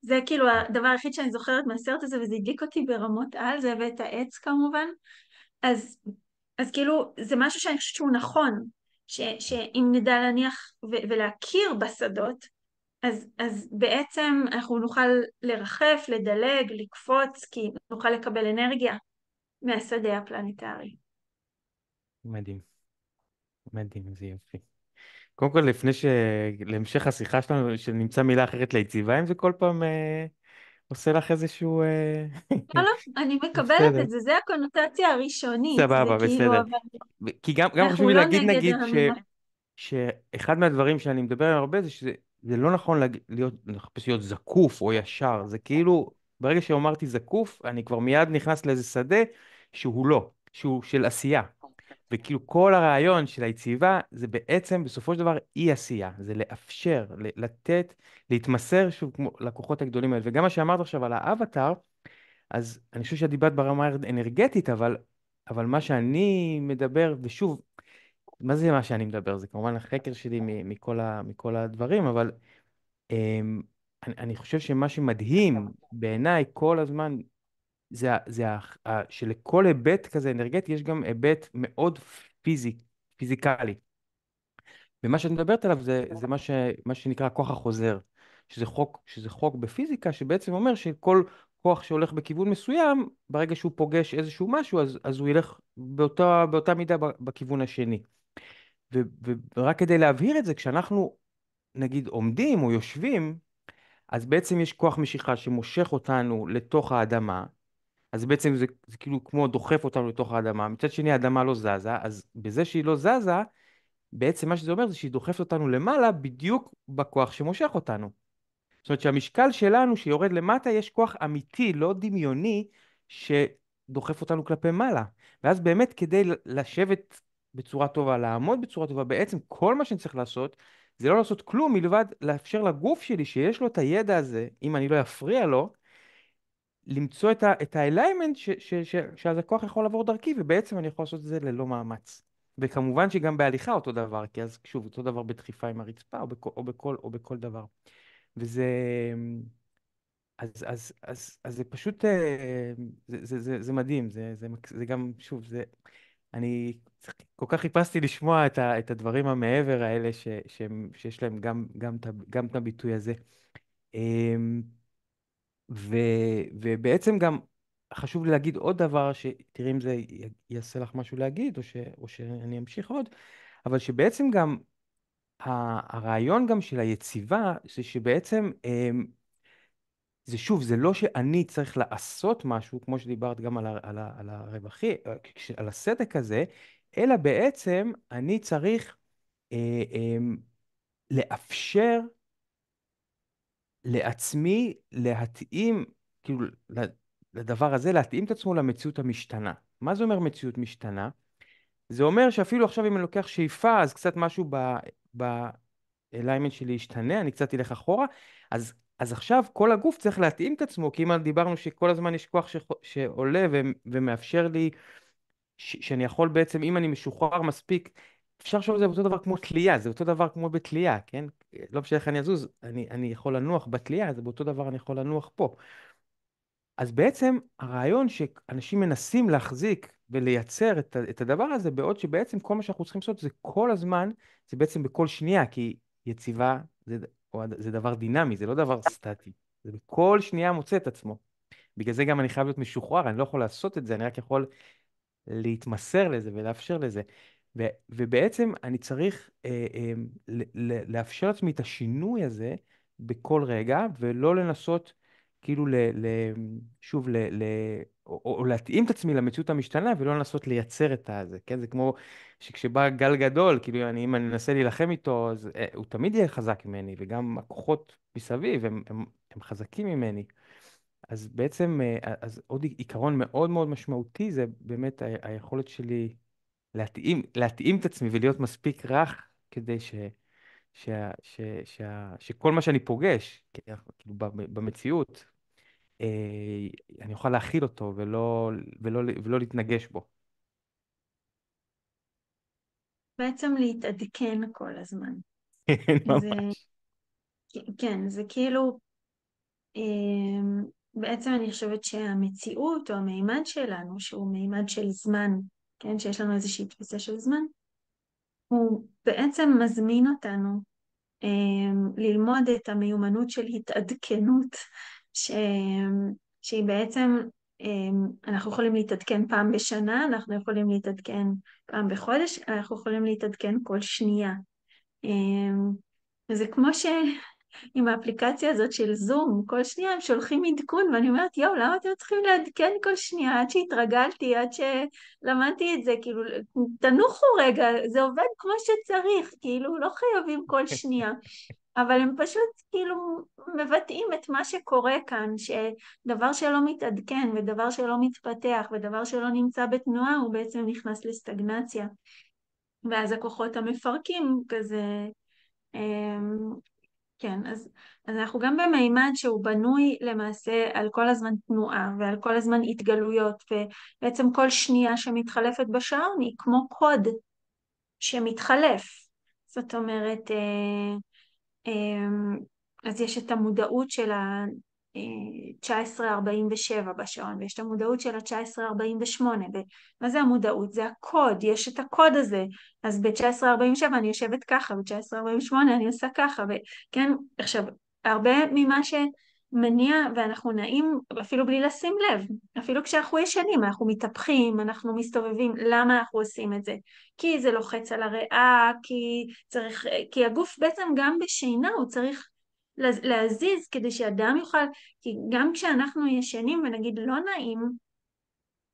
זה כאילו הדבר היחיד שאני זוכרת מהסרט הזה, וזה הדליק אותי ברמות על, זה ואת העץ כמובן. אז, אז כאילו, זה משהו שאני חושבת שהוא נכון, ש, שאם נדע להניח ו, ולהכיר בשדות, אז, אז בעצם אנחנו נוכל לרחף, לדלג, לקפוץ, כי נוכל לקבל אנרגיה מהשדה הפלנטרי.
מדהים. מדהים, זה יופי. קודם כל, לפני ש... להמשך השיחה שלנו, שנמצא מילה אחרת ליציבה, אם זה כל פעם אה, עושה לך איזשהו... אה...
לא, לא, אני *laughs* מקבלת בסדר. את זה, זה הקונוטציה הראשונית. סבבה, כאילו בסדר. כאילו, אבל...
כי גם, גם חשוב לי לא להגיד, נגיד, ש... שאחד מהדברים שאני מדבר עליהם הרבה זה שזה לא נכון להג... להיות, לחפש להיות זקוף או ישר, זה כאילו, ברגע שאמרתי זקוף, אני כבר מיד נכנס לאיזה שדה שהוא לא, שהוא של עשייה. וכאילו כל הרעיון של היציבה זה בעצם בסופו של דבר אי עשייה, זה לאפשר, לתת, להתמסר שוב כמו לכוחות הגדולים האלה. וגם מה שאמרת עכשיו על האבטאר, אז אני חושב שאת דיברת ברמה אנרגטית, אבל, אבל מה שאני מדבר, ושוב, מה זה מה שאני מדבר? זה כמובן החקר שלי מכל, ה, מכל הדברים, אבל אמ, אני, אני חושב שמה שמדהים בעיניי כל הזמן זה, זה ה, שלכל היבט כזה אנרגטי יש גם היבט מאוד פיזי, פיזיקלי. ומה שאת מדברת עליו זה, זה מה, ש, מה שנקרא הכוח החוזר, שזה חוק, שזה חוק בפיזיקה שבעצם אומר שכל כוח שהולך בכיוון מסוים, ברגע שהוא פוגש איזשהו משהו, אז, אז הוא ילך באותה, באותה מידה בכיוון השני. ו, ורק כדי להבהיר את זה, כשאנחנו נגיד עומדים או יושבים, אז בעצם יש כוח משיכה שמושך אותנו לתוך האדמה, אז בעצם זה, זה כאילו כמו דוחף אותנו לתוך האדמה. מצד שני, האדמה לא זזה, אז בזה שהיא לא זזה, בעצם מה שזה אומר זה שהיא דוחפת אותנו למעלה בדיוק בכוח שמושך אותנו. זאת אומרת שהמשקל שלנו שיורד למטה, יש כוח אמיתי, לא דמיוני, שדוחף אותנו כלפי מעלה. ואז באמת כדי לשבת בצורה טובה, לעמוד בצורה טובה, בעצם כל מה שאני צריך לעשות, זה לא לעשות כלום מלבד לאפשר לגוף שלי שיש לו את הידע הזה, אם אני לא אפריע לו, למצוא את, ה- את האליימנט ש- ש- ש- שאז הכוח יכול לעבור דרכי, ובעצם אני יכול לעשות את זה ללא מאמץ. וכמובן שגם בהליכה אותו דבר, כי אז שוב, אותו דבר בדחיפה עם הרצפה, או בכל, או בכל, או בכל דבר. וזה... אז, אז, אז, אז זה פשוט, אה, זה, זה, זה, זה מדהים, זה, זה, זה גם, שוב, זה, אני כל כך חיפשתי לשמוע את, ה, את הדברים המעבר האלה ש, ש, שיש להם גם, גם, גם את הביטוי הזה. אמ, ו, ובעצם גם חשוב לי להגיד עוד דבר, שתראי אם זה יעשה לך משהו להגיד, או, ש, או שאני אמשיך עוד, אבל שבעצם גם הרעיון גם של היציבה, זה שבעצם, אמ, זה שוב, זה לא שאני צריך לעשות משהו, כמו שדיברת גם על, על, על הרווחי, אה, על הסדק הזה, אלא בעצם אני צריך אה, אה, לאפשר לעצמי להתאים, כאילו לדבר הזה, להתאים את עצמו למציאות המשתנה. מה זה אומר מציאות משתנה? זה אומר שאפילו עכשיו אם אני לוקח שאיפה, אז קצת משהו ב-alignment באליימנט שלי ישתנה, אני קצת אלך אחורה, אז, אז עכשיו כל הגוף צריך להתאים את עצמו, כי אם דיברנו שכל הזמן יש כוח ש, שעולה ו, ומאפשר לי, ש, שאני יכול בעצם, אם אני משוחרר מספיק, אפשר לחשוב על זה אותו דבר כמו תלייה, זה אותו דבר כמו בתלייה, כן? לא משנה איך אני אזוז, אני, אני יכול לנוח בתלייה, זה באותו דבר אני יכול לנוח פה. אז בעצם הרעיון שאנשים מנסים להחזיק ולייצר את, את הדבר הזה, בעוד שבעצם כל מה שאנחנו צריכים לעשות זה כל הזמן, זה בעצם בכל שנייה, כי יציבה זה, זה דבר דינמי, זה לא דבר סטטי. זה בכל שנייה מוצא את עצמו. בגלל זה גם אני חייב להיות משוחרר, אני לא יכול לעשות את זה, אני רק יכול להתמסר לזה ולאפשר לזה. ו, ובעצם אני צריך אה, אה, ל, לאפשר לעצמי את השינוי הזה בכל רגע, ולא לנסות כאילו, ל, ל, שוב, ל, ל, או, או להתאים את עצמי למציאות המשתנה, ולא לנסות לייצר את הזה, כן? זה כמו שכשבא גל גדול, כאילו, אני, אם אני אנסה להילחם איתו, אז אה, הוא תמיד יהיה חזק ממני, וגם הכוחות מסביב, הם, הם, הם חזקים ממני. אז בעצם, אה, אז עוד עיקרון מאוד מאוד משמעותי זה באמת היכולת שלי להתאים, להתאים את עצמי ולהיות מספיק רך כדי ש, ש, ש, ש, ש, שכל מה שאני פוגש, כאילו במציאות, אה, אני אוכל להכיל אותו ולא, ולא, ולא להתנגש בו.
בעצם להתעדכן כל הזמן. כן, ממש. זה, כן, זה כאילו, אמ, בעצם אני חושבת שהמציאות או המימד שלנו, שהוא מימד של זמן כן, שיש לנו איזושהי תפיסה של זמן, הוא בעצם מזמין אותנו אה, ללמוד את המיומנות של התעדכנות, ש... שהיא בעצם, אה, אנחנו יכולים להתעדכן פעם בשנה, אנחנו יכולים להתעדכן פעם בחודש, אנחנו יכולים להתעדכן כל שנייה. אה, אמ, זה כמו ש... עם האפליקציה הזאת של זום, כל שנייה הם שולחים עדכון, ואני אומרת, יואו, למה אתם צריכים לעדכן כל שנייה עד שהתרגלתי, עד שלמדתי את זה, כאילו, תנוחו רגע, זה עובד כמו שצריך, כאילו, לא חייבים כל שנייה. אבל הם פשוט כאילו מבטאים את מה שקורה כאן, שדבר שלא מתעדכן ודבר שלא מתפתח ודבר שלא נמצא בתנועה הוא בעצם נכנס לסטגנציה. ואז הכוחות המפרקים כזה אמ, כן, אז, אז אנחנו גם במימד שהוא בנוי למעשה על כל הזמן תנועה ועל כל הזמן התגלויות, ובעצם כל שנייה שמתחלפת בשעון היא כמו קוד שמתחלף. זאת אומרת, אה, אה, אז יש את המודעות של 1947 בשעון, ויש את המודעות של ה-1948, ומה זה המודעות? זה הקוד, יש את הקוד הזה. אז ב-1947 אני יושבת ככה, ב-1948 אני עושה ככה, וכן, עכשיו, הרבה ממה שמניע, ואנחנו נעים אפילו בלי לשים לב, אפילו כשאנחנו ישנים, אנחנו מתהפכים, אנחנו מסתובבים, למה אנחנו עושים את זה? כי זה לוחץ על הריאה, כי צריך, כי הגוף בעצם גם בשינה הוא צריך להזיז כדי שאדם יוכל, כי גם כשאנחנו ישנים ונגיד לא נעים,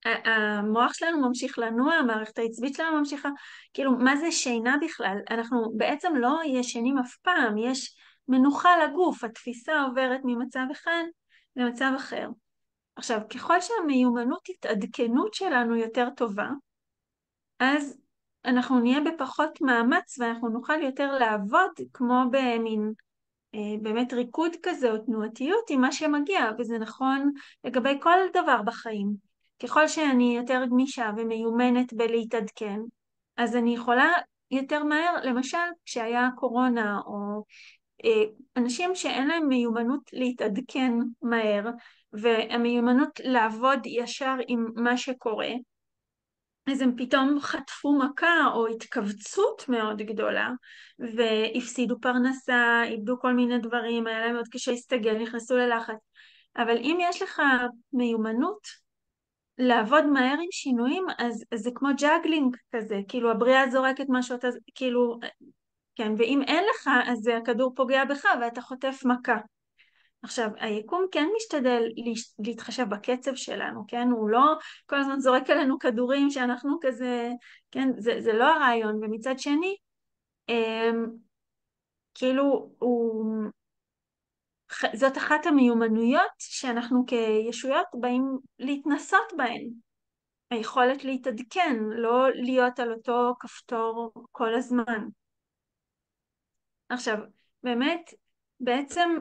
המוח שלנו ממשיך לנוע, המערכת העצבית שלנו ממשיכה, כאילו מה זה שינה בכלל? אנחנו בעצם לא ישנים אף פעם, יש מנוחה לגוף, התפיסה עוברת ממצב אחד למצב אחר. עכשיו, ככל שהמיומנות התעדכנות שלנו יותר טובה, אז אנחנו נהיה בפחות מאמץ ואנחנו נוכל יותר לעבוד כמו במין אה, באמת ריקוד כזה או תנועתיות עם מה שמגיע, וזה נכון לגבי כל דבר בחיים. ככל שאני יותר גמישה ומיומנת בלהתעדכן, אז אני יכולה יותר מהר, למשל כשהיה קורונה או אה, אנשים שאין להם מיומנות להתעדכן מהר והמיומנות לעבוד ישר עם מה שקורה אז הם פתאום חטפו מכה או התכווצות מאוד גדולה והפסידו פרנסה, איבדו כל מיני דברים, היה להם מאוד קשה להסתגל, נכנסו ללחץ. אבל אם יש לך מיומנות לעבוד מהר עם שינויים, אז, אז זה כמו ג'אגלינג כזה, כאילו הבריאה זורקת משהו, אתה כאילו, כן, ואם אין לך, אז הכדור פוגע בך ואתה חוטף מכה. עכשיו, היקום כן משתדל להתחשב בקצב שלנו, כן? הוא לא כל הזמן זורק עלינו כדורים שאנחנו כזה, כן? זה, זה לא הרעיון, ומצד שני, אמ, כאילו, הוא... זאת אחת המיומנויות שאנחנו כישויות באים להתנסות בהן. היכולת להתעדכן, לא להיות על אותו כפתור כל הזמן. עכשיו, באמת, בעצם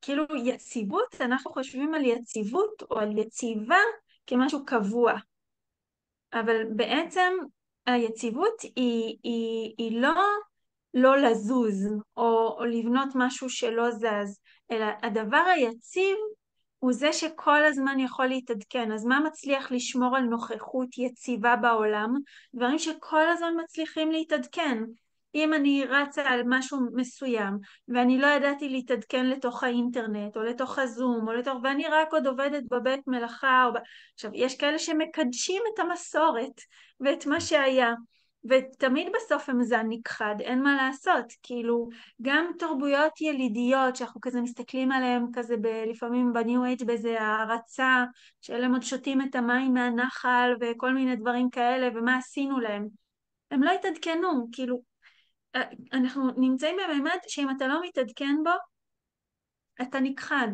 כאילו יציבות, אנחנו חושבים על יציבות או על יציבה כמשהו קבוע, אבל בעצם היציבות היא, היא, היא לא לא לזוז או, או לבנות משהו שלא זז, אלא הדבר היציב הוא זה שכל הזמן יכול להתעדכן. אז מה מצליח לשמור על נוכחות יציבה בעולם? דברים שכל הזמן מצליחים להתעדכן. אם אני רצה על משהו מסוים ואני לא ידעתי להתעדכן לתוך האינטרנט או לתוך הזום או לתוך ואני רק עוד עובדת בבית מלאכה או עכשיו יש כאלה שמקדשים את המסורת ואת מה שהיה ותמיד בסוף הם זן נכחד, אין מה לעשות, כאילו גם תרבויות ילידיות שאנחנו כזה מסתכלים עליהן כזה ב, לפעמים בניו אייג' באיזה הערצה שאלה הם עוד שותים את המים מהנחל וכל מיני דברים כאלה ומה עשינו להם, הם לא התעדכנו, כאילו אה, אנחנו נמצאים בממד שאם אתה לא מתעדכן בו, אתה נכחד.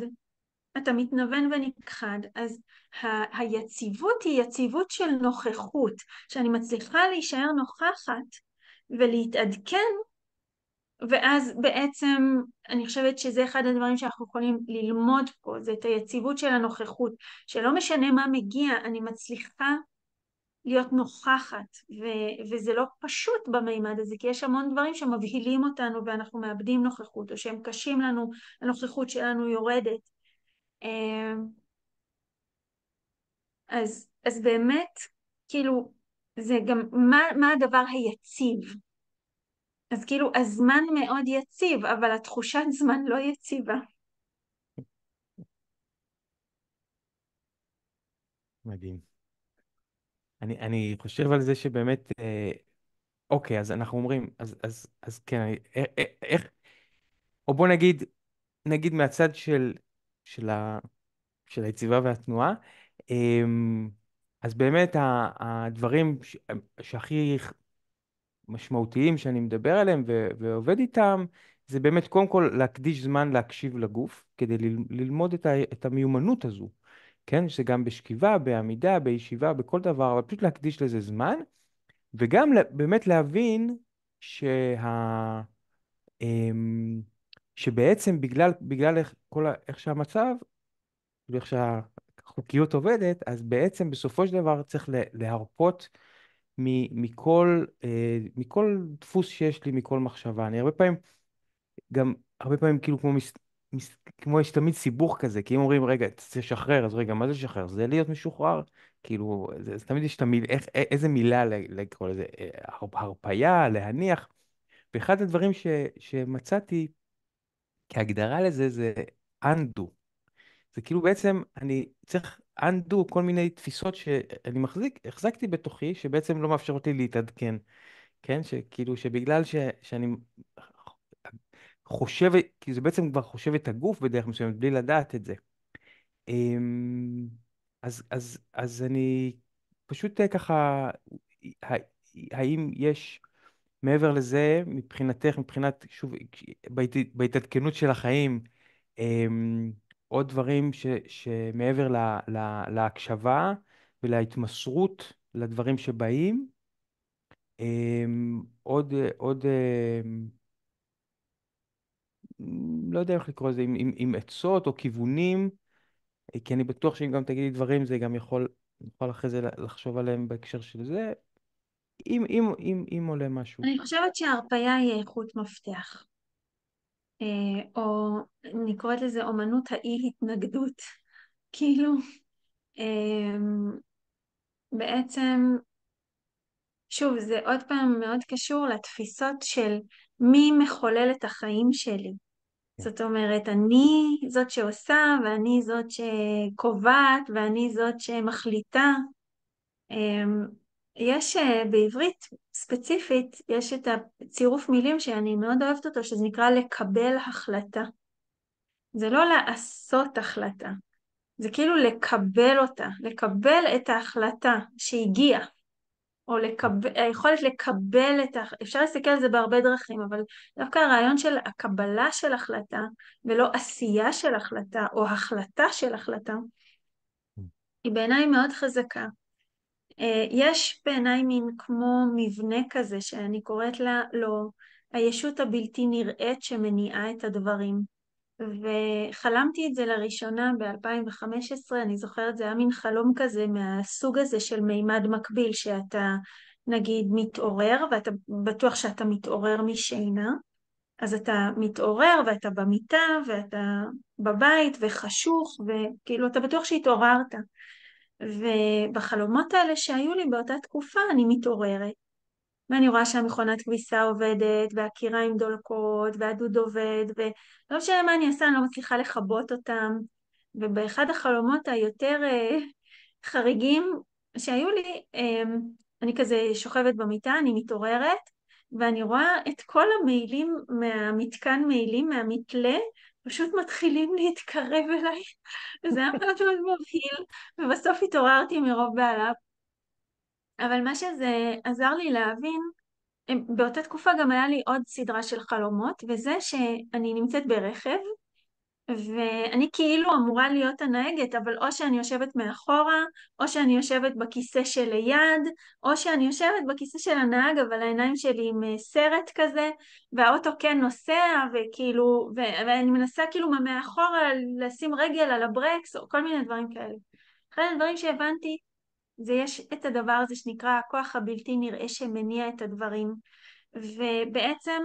אתה מתנוון ונכחד. אז ה- היציבות היא יציבות של נוכחות, שאני מצליחה להישאר נוכחת ולהתעדכן, ואז בעצם אני חושבת שזה אחד הדברים שאנחנו יכולים ללמוד פה, זה את היציבות של הנוכחות, שלא משנה מה מגיע, אני מצליחה להיות נוכחת, ו- וזה לא פשוט במימד הזה, כי יש המון דברים שמבהילים אותנו ואנחנו מאבדים נוכחות, או שהם קשים לנו, הנוכחות שלנו יורדת. אמ, אז, אז באמת, כאילו, זה גם, מה, מה הדבר היציב? אז כאילו, הזמן מאוד יציב, אבל התחושת זמן לא יציבה.
מדהים. אני, אני חושב על זה שבאמת, אה, אוקיי, אז אנחנו אומרים, אז, אז, אז כן, אני, אה, אה, איך, או בוא נגיד, נגיד מהצד של, של, ה, של היציבה והתנועה, אה, אז באמת ה, הדברים ש, שהכי משמעותיים שאני מדבר עליהם ו, ועובד איתם, זה באמת קודם כל להקדיש זמן להקשיב לגוף, כדי ללמוד את, ה, את המיומנות הזו. כן? שגם בשכיבה, בעמידה, בישיבה, בכל דבר, אבל פשוט להקדיש לזה זמן, וגם באמת להבין שה... אמ, שבעצם בגלל, בגלל איך, כל ה... איך שהמצב, ואיך שהחוקיות עובדת, אז בעצם בסופו של דבר צריך להרפות מ... מכל, אה, מכל דפוס שיש לי, מכל מחשבה. אני הרבה פעמים, גם הרבה פעמים כאילו כמו כמו יש תמיד סיבוך כזה, כי אם אומרים, רגע, צריך לשחרר, אז רגע, מה זה לשחרר? זה להיות משוחרר? כאילו, זה, זה תמיד יש תמיד, איך, איזה מילה לקרוא לזה, אה, הרפייה, להניח. ואחד הדברים ש, שמצאתי כהגדרה לזה זה undo. זה כאילו בעצם, אני צריך undo כל מיני תפיסות שאני מחזיק, החזקתי בתוכי, שבעצם לא מאפשרות לי להתעדכן. כן, שכאילו, שבגלל ש, שאני חושבת, כי זה בעצם כבר חושב את הגוף בדרך מסוימת, בלי לדעת את זה. אמ, אז, אז, אז אני פשוט אה, ככה, האם יש מעבר לזה, מבחינתך, מבחינת, שוב, בהתעדכנות של החיים, אמ, עוד דברים ש, שמעבר ל, ל, להקשבה ולהתמסרות לדברים שבאים, אמ, עוד, אה, עוד אה, לא יודע איך לקרוא לזה, עם, עם, עם עצות או כיוונים, אה, כי אני בטוח שאם גם תגידי דברים, זה גם יכול, יכול אחרי זה לחשוב עליהם בהקשר של זה, אם, אם, אם, אם עולה משהו. אני
חושבת שההרפאיה היא איכות מפתח. אה, או אני קוראת לזה אומנות האי התנגדות, *laughs* כאילו אמ, בעצם, שוב זה עוד פעם מאוד קשור לתפיסות של מי מחולל את החיים שלי. כן. זאת אומרת, אני זאת שעושה, ואני זאת שקובעת, ואני זאת שמחליטה. אמ, יש אה, בעברית ספציפית, יש את הצירוף מילים שאני מאוד אוהבת אותו, שזה נקרא לקבל החלטה. זה לא לעשות החלטה, זה כאילו לקבל אותה, לקבל את ההחלטה שהגיעה. או לקב... היכולת לקבל את, הח... אפשר להסתכל על זה בהרבה דרכים, אבל דווקא הרעיון של הקבלה של החלטה ולא עשייה של החלטה או החלטה של החלטה, היא בעיניי מאוד חזקה. אה, יש בעיניי מין כמו מבנה כזה שאני קוראת לה, לו לא, הישות הבלתי נראית שמניעה את הדברים. וחלמתי את זה לראשונה ב-2015, אני זוכרת, זה היה מין חלום כזה מהסוג הזה של מימד מקביל, שאתה נגיד מתעורר, ואתה בטוח שאתה מתעורר משינה, אז אתה מתעורר ואתה במיטה ואתה בבית וחשוך, וכאילו אתה בטוח שהתעוררת. ובחלומות האלה שהיו לי באותה תקופה אני מתעוררת. ואני רואה שהמכונת כביסה עובדת, והקיריים דולקות, והדוד עובד, ולא משנה מה אני עושה, אני לא מצליחה לכבות אותם. ובאחד החלומות היותר אה, חריגים שהיו לי, אה, אני כזה שוכבת במיטה, אני מתעוררת, ואני רואה את כל המעילים מהמתקן מעילים, מהמתלה, פשוט מתחילים להתקרב אליי, וזה *laughs* היה מאוד מאוד מבהיל, ובסוף התעוררתי מרוב בעלה, אבל מה שזה עזר לי להבין, באותה תקופה גם היה לי עוד סדרה של חלומות, וזה שאני נמצאת ברכב, ואני כאילו אמורה להיות הנהגת, אבל או שאני יושבת מאחורה, או שאני יושבת בכיסא שליד, או שאני יושבת בכיסא של הנהג, אבל העיניים שלי עם אה, סרט כזה, והאוטו כן נוסע, וכאילו, ו- ואני מנסה כאילו מאחורה לשים רגל על הברקס, או כל מיני דברים כאלה. אחד הדברים שהבנתי זה יש את הדבר הזה שנקרא הכוח הבלתי נראה שמניע את הדברים, ובעצם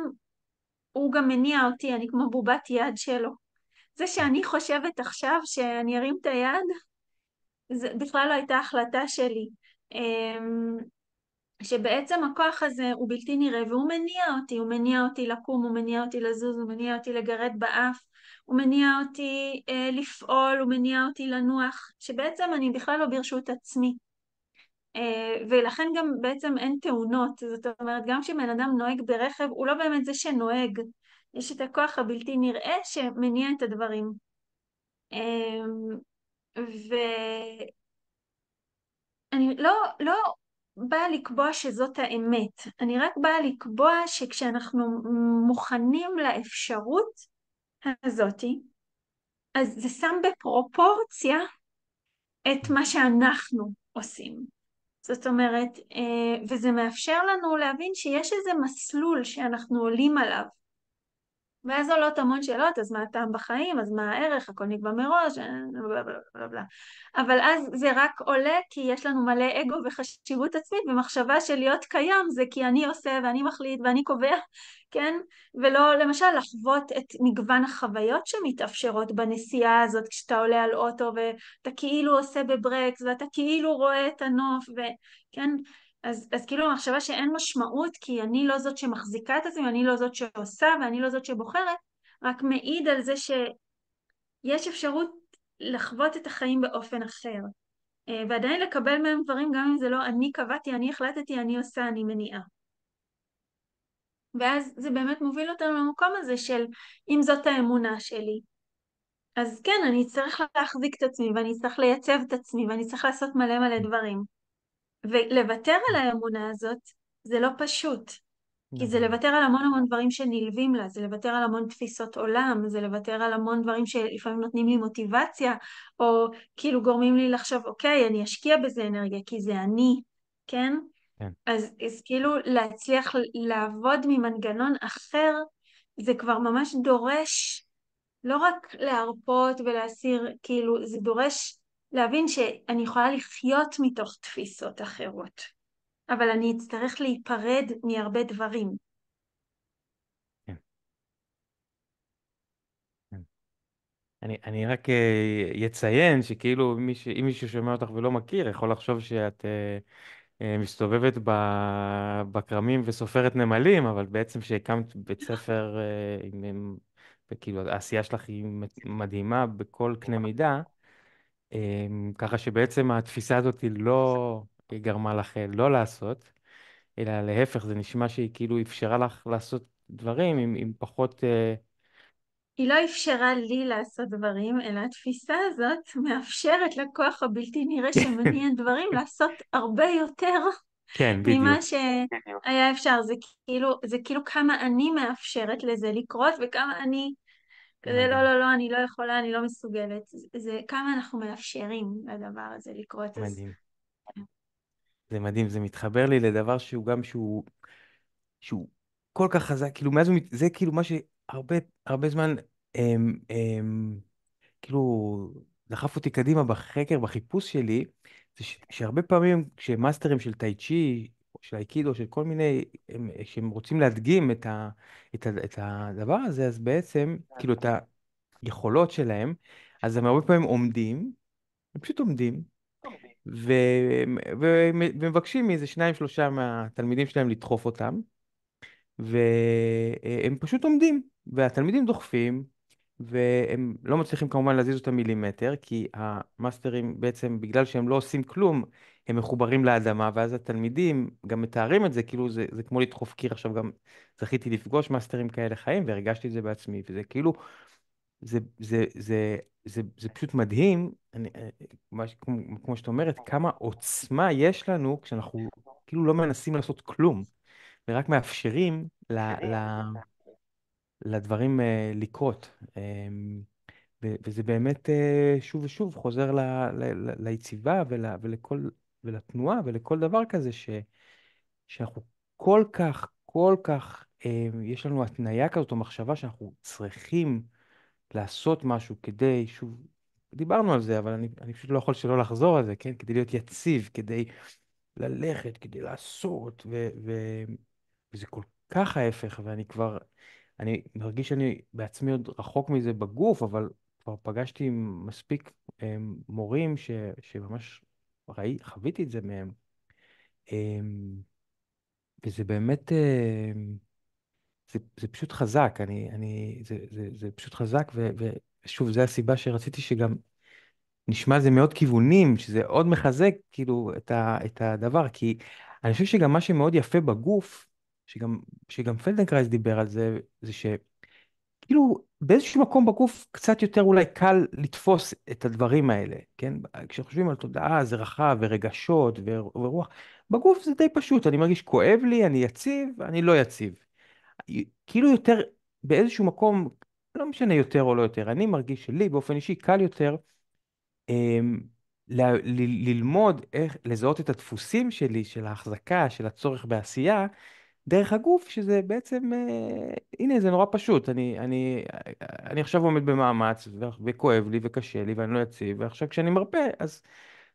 הוא גם מניע אותי, אני כמו בובת יד שלו. זה שאני חושבת עכשיו שאני ארים את היד, זה בכלל לא הייתה החלטה שלי. אמ, שבעצם הכוח הזה הוא בלתי נראה והוא מניע אותי, הוא מניע אותי לקום, הוא מניע אותי לזוז, הוא מניע אותי לגרד באף, הוא מניע אותי אה, לפעול, הוא מניע אותי לנוח, שבעצם אני בכלל לא ברשות עצמי. אה, ולכן גם בעצם אין תאונות, זאת אומרת גם כשבן אדם נוהג ברכב הוא לא באמת זה שנוהג, יש את הכוח הבלתי נראה שמניע את הדברים. אמ, ואני לא, לא באה לקבוע שזאת האמת, אני רק באה לקבוע שכשאנחנו מוכנים לאפשרות הזאתי, אז זה שם בפרופורציה את מה שאנחנו עושים. זאת אומרת, אה, וזה מאפשר לנו להבין שיש איזה מסלול שאנחנו עולים עליו. ואז עולות המון שאלות, אז מה הטעם בחיים, אז מה הערך, הכל נקבע מראש, אה, בלה בלה בלה בלה. אבל אז זה רק עולה כי יש לנו מלא אגו וחשיבות עצמית ומחשבה של להיות קיים זה כי אני עושה ואני מחליט ואני קובע, *laughs* כן? ולא למשל לחוות את מגוון החוויות שמתאפשרות בנסיעה הזאת כשאתה עולה על אוטו ואתה כאילו עושה בברקס ואתה כאילו רואה את הנוף וכן? אז, אז כאילו המחשבה שאין משמעות כי אני לא זאת שמחזיקה את עצמי, אני לא זאת שעושה ואני לא זאת שבוחרת, רק מעיד על זה שיש אפשרות לחוות את החיים באופן אחר. אה, ועדיין לקבל מהם דברים גם אם זה לא אני קבעתי, אני החלטתי, אני עושה, אני מניעה. ואז זה באמת מוביל אותנו למקום הזה של אם זאת האמונה שלי, אז כן, אני אצטרך להחזיק את עצמי ואני אצטרך לייצב את עצמי ואני אצטרך לעשות מלא מלא דברים. ולוותר על האמונה הזאת זה לא פשוט. כי זה נכון. לוותר על המון המון דברים שנלווים לה, זה לוותר על המון תפיסות עולם, זה לוותר על המון דברים שלפעמים נותנים לי מוטיבציה, או כאילו גורמים לי לחשוב, אוקיי, אני אשקיע בזה אנרגיה, כי זה אני, כן? כן. אז, אז כאילו להצליח לעבוד ממנגנון אחר, זה כבר ממש דורש לא רק להרפות ולהסיר, כאילו, זה דורש להבין שאני יכולה לחיות מתוך תפיסות אחרות, אבל אני אצטרך להיפרד מהרבה דברים. כן.
כן. אני, אני רק אה, אציין uh, שכאילו מיש, אם מישהו שומע אותך ולא מכיר, יכול לחשוב שאת uh, uh, מסתובבת בכרמים וסופרת נמלים, אבל בעצם שהקמת בית ספר uh, עם, עם... וכאילו העשייה שלך היא מדהימה בכל קנה מידה. אמ, ככה שבעצם התפיסה הזאת היא לא היא גרמה לך לא לעשות, אלא להפך, זה נשמע שהיא כאילו אפשרה לך לעשות דברים עם, עם פחות... אה,
היא לא אפשרה לי לעשות דברים, אלא התפיסה הזאת מאפשרת לכוח הבלתי נראה שמניע דברים לעשות הרבה יותר. *laughs* כן, בדיוק. ממה שהיה אפשר, זה כאילו, זה כאילו כמה אני מאפשרת לזה לקרות וכמה אני כזה, לא, לא, לא, אני לא יכולה, אני לא מסוגלת. זה כמה אנחנו מאפשרים לדבר הזה לקרות. מדהים. כן.
זה מדהים, זה מתחבר לי לדבר שהוא גם שהוא, שהוא כל כך חזק, כאילו מאז הוא, זה כאילו מה שהרבה, הרבה זמן, הם, אמ, הם, אמ, כאילו, דחף אותי קדימה בחקר, בחיפוש שלי, זה ש, שהרבה פעמים כשמאסטרים של טאי צ'י, של האיקידו, של כל מיני, הם, שהם רוצים להדגים את, ה, את, ה, את הדבר הזה, אז בעצם, כאילו, את נכון. היכולות שלהם, אז הם הרבה פעמים עומדים, הם פשוט עומדים, ו, ו, ומבקשים מאיזה שניים, שלושה מהתלמידים שלהם לדחוף אותם, והם פשוט עומדים, והתלמידים דוחפים, והם לא מצליחים כמובן להזיז אותם מילימטר, כי המאסטרים בעצם, בגלל שהם לא עושים כלום, הם מחוברים לאדמה, ואז התלמידים גם מתארים את זה, כאילו זה, זה כמו לדחוף קיר. עכשיו גם זכיתי לפגוש מאסטרים כאלה חיים, והרגשתי את זה בעצמי, וזה כאילו, זה, זה, זה, זה, זה זה פשוט מדהים, אני, אה, מש, כמו, כמו שאת אומרת, כמה עוצמה יש לנו כשאנחנו כאילו לא מנסים לעשות כלום, ורק מאפשרים ל, ל, לדברים אה, לקרות. אמ, וזה באמת אה, שוב ושוב חוזר ל, ל, ליציבה ול, ולכל ולתנועה ולכל דבר כזה, ש, שאנחנו כל כך, כל כך, אה, יש לנו התניה כזאת או מחשבה שאנחנו צריכים לעשות משהו כדי, שוב, דיברנו על זה, אבל אני, אני פשוט לא יכול שלא לחזור על זה, כן? כדי להיות יציב, כדי ללכת, כדי לעשות, ו, ו, וזה כל כך ההפך, ואני כבר, אני מרגיש שאני בעצמי עוד רחוק מזה בגוף, אבל כבר פגשתי מספיק אמ, מורים ש, שממש ראי, חוויתי את זה מהם. אמ, וזה באמת, אמ, זה, זה פשוט חזק, אני, אני, זה, זה, זה פשוט חזק, ו, ושוב, זו הסיבה שרציתי שגם נשמע זה מאוד כיוונים, שזה עוד מחזק כאילו את, ה, את הדבר, כי אני חושב שגם מה שמאוד יפה בגוף, שגם, שגם פלדנקרייז דיבר על זה, זה ש... כאילו באיזשהו מקום בגוף קצת יותר אולי קל לתפוס את הדברים האלה, כן? כשחושבים על תודעה זה רחב ורגשות ורוח, בגוף זה די פשוט, אני מרגיש כואב לי, אני יציב, אני לא יציב. כאילו יותר באיזשהו מקום, לא משנה יותר או לא יותר, אני מרגיש שלי באופן אישי קל יותר אמ, ל- ל- ללמוד איך לזהות את הדפוסים שלי, של ההחזקה, של הצורך בעשייה, דרך הגוף, שזה בעצם, אה, הנה, זה נורא פשוט. אני, אני, אני עכשיו עומד במאמץ, וכואב לי, וקשה לי, ואני לא יציב, ועכשיו כשאני מרפא, אז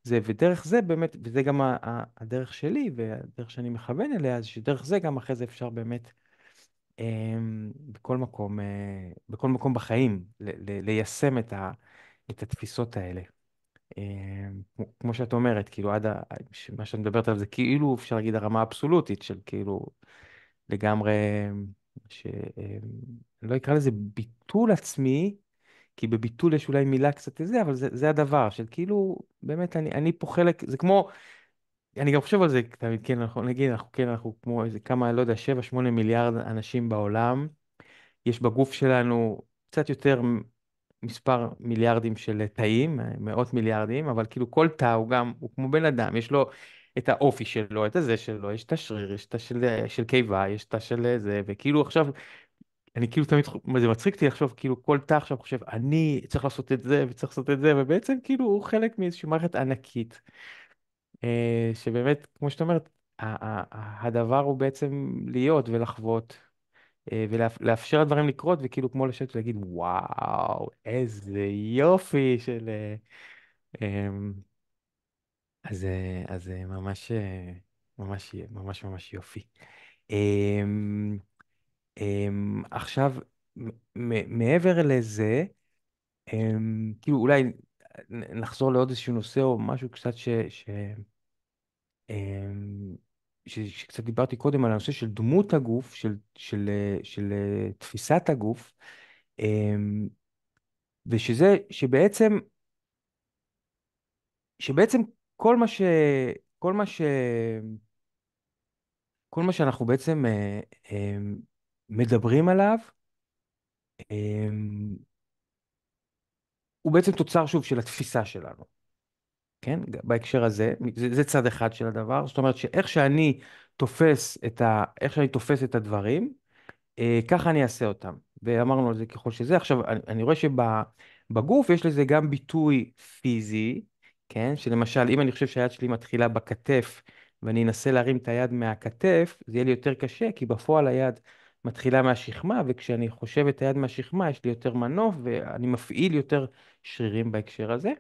זה, ודרך זה באמת, וזה גם ה, ה, הדרך שלי, והדרך שאני מכוון אליה, אז שדרך זה גם אחרי זה אפשר באמת... אה, בכל מקום, אה, בכל מקום בחיים, ל- ל- ליישם את, ה, את התפיסות האלה. אמ, כמו שאת אומרת, כאילו עד ה... מה שאת מדברת עליו זה כאילו אפשר להגיד הרמה האבסולוטית של כאילו לגמרי, ש... אמ, לא אקרא לזה ביטול עצמי, כי בביטול יש אולי מילה קצת לזה, אבל זה, זה הדבר, של כאילו, באמת, אני, אני פה חלק, זה כמו, אני גם חושב על זה תמיד, כן, אנחנו נגיד, אנחנו כן, אנחנו כמו איזה כמה, לא יודע, 7-8 מיליארד אנשים בעולם, יש בגוף שלנו קצת יותר מספר מיליארדים של תאים, מאות מיליארדים, אבל כאילו כל תא הוא גם, הוא כמו בן אדם, יש לו את האופי שלו, את הזה שלו, יש את השריר, יש את השל, של קיבה, יש את השל זה, וכאילו עכשיו, אני כאילו תמיד, זה מצחיק אותי לחשוב, כאילו כל תא עכשיו חושב, אני צריך לעשות את זה וצריך לעשות את זה, ובעצם כאילו הוא חלק מאיזושהי מערכת ענקית, אה, שבאמת, כמו שאת אומרת, הדבר הוא בעצם להיות ולחוות. אה, ולאפשר לדברים לקרות, וכאילו כמו לשבת ולהגיד, וואו, איזה יופי של... אה, אמ, אז זה אה, אה, ממש, אה, ממש, ממש ממש יופי. אמ, אמ, עכשיו, מעבר לזה, אמ, כאילו אולי נחזור לעוד איזשהו נושא או משהו קצת ש... ש... ש... שקצת דיברתי קודם על הנושא של דמות הגוף, של, של, של, של תפיסת הגוף, ושזה, שבעצם, שבעצם כל מה ש... כל מה ש... כל מה שאנחנו בעצם אה, אה, מדברים עליו, אה, הוא בעצם תוצר שוב של התפיסה שלנו, כן? בהקשר הזה, זה, זה צד אחד של הדבר, זאת אומרת שאיך שאני תופס את, ה, איך שאני תופס את הדברים, אה, ככה אני אעשה אותם. ואמרנו על זה ככל שזה. עכשיו, אני, אני רואה שבגוף יש לזה גם ביטוי פיזי, כן? שלמשל, אם אני חושב שהיד שלי מתחילה בכתף ואני אנסה להרים את היד מהכתף, זה יהיה לי יותר קשה, כי בפועל היד מתחילה מהשכמה, וכשאני חושב את היד מהשכמה, יש לי יותר מנוף ואני מפעיל יותר שרירים בהקשר הזה.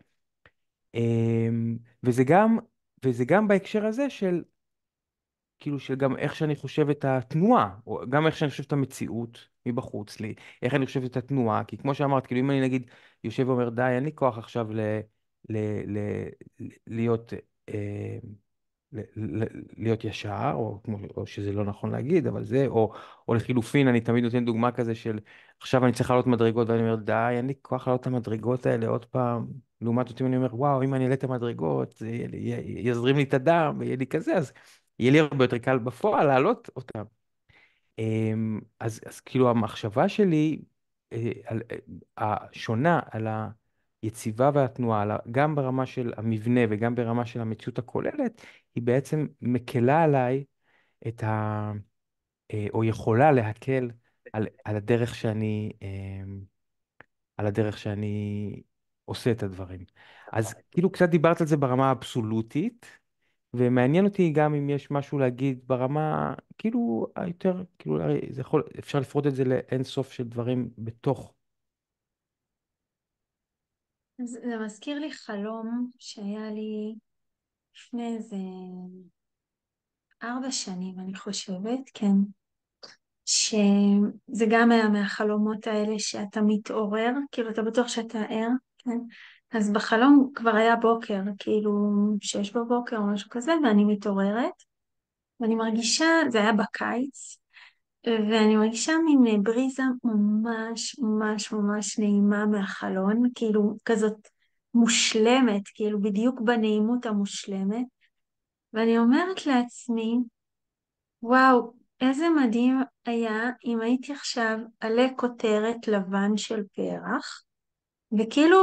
אמ, וזה גם, וזה גם בהקשר הזה של, כאילו, של גם איך שאני חושב את התנועה, או גם איך שאני חושב את המציאות מבחוץ לי, איך אני חושב את התנועה, כי כמו שאמרת, כאילו, אם אני נגיד יושב ואומר, די, אין לי כוח עכשיו ל... ל, ל, להיות, אה, ל, להיות ישר, או, או שזה לא נכון להגיד, אבל זה, או, או לחילופין, אני תמיד נותן דוגמה כזה של עכשיו אני צריך לעלות מדרגות, ואני אומר, די, אין לי כוח לעלות את המדרגות האלה עוד פעם. לעומת אותי, אני אומר, וואו, אם אני אעלה את המדרגות, זה יהיה, יזרים לי את הדם, ויהיה לי כזה, אז יהיה לי הרבה יותר קל בפועל להעלות אותם. אמ, אז, אז כאילו המחשבה שלי השונה אה, על, על, על, על, על, על, על ה... היציבה והתנועה, גם ברמה של המבנה וגם ברמה של המציאות הכוללת, היא בעצם מקלה עליי את ה... אה, או יכולה להקל על, על הדרך שאני... אמ, על הדרך שאני עושה את הדברים. אז נכון. כאילו קצת דיברת על זה ברמה האבסולוטית, ומעניין אותי גם אם יש משהו להגיד ברמה, כאילו, היותר, כאילו, זה יכול, אפשר לפרוט את זה לאין סוף של דברים בתוך
זה מזכיר לי חלום שהיה לי לפני איזה ארבע שנים, אני חושבת, כן. שזה גם היה מהחלומות האלה שאתה מתעורר, כאילו אתה בטוח שאתה ער, כן? אז בחלום כבר היה בוקר, כאילו שש בבוקר או משהו כזה, ואני מתעוררת, ואני מרגישה, זה היה בקיץ, ואני מרגישה מין בריזה ממש ממש ממש נעימה מהחלון, כאילו כזאת מושלמת, כאילו בדיוק בנעימות המושלמת, ואני אומרת לעצמי, וואו, איזה מדהים היה אם הייתי עכשיו עלה כותרת לבן של פרח, וכאילו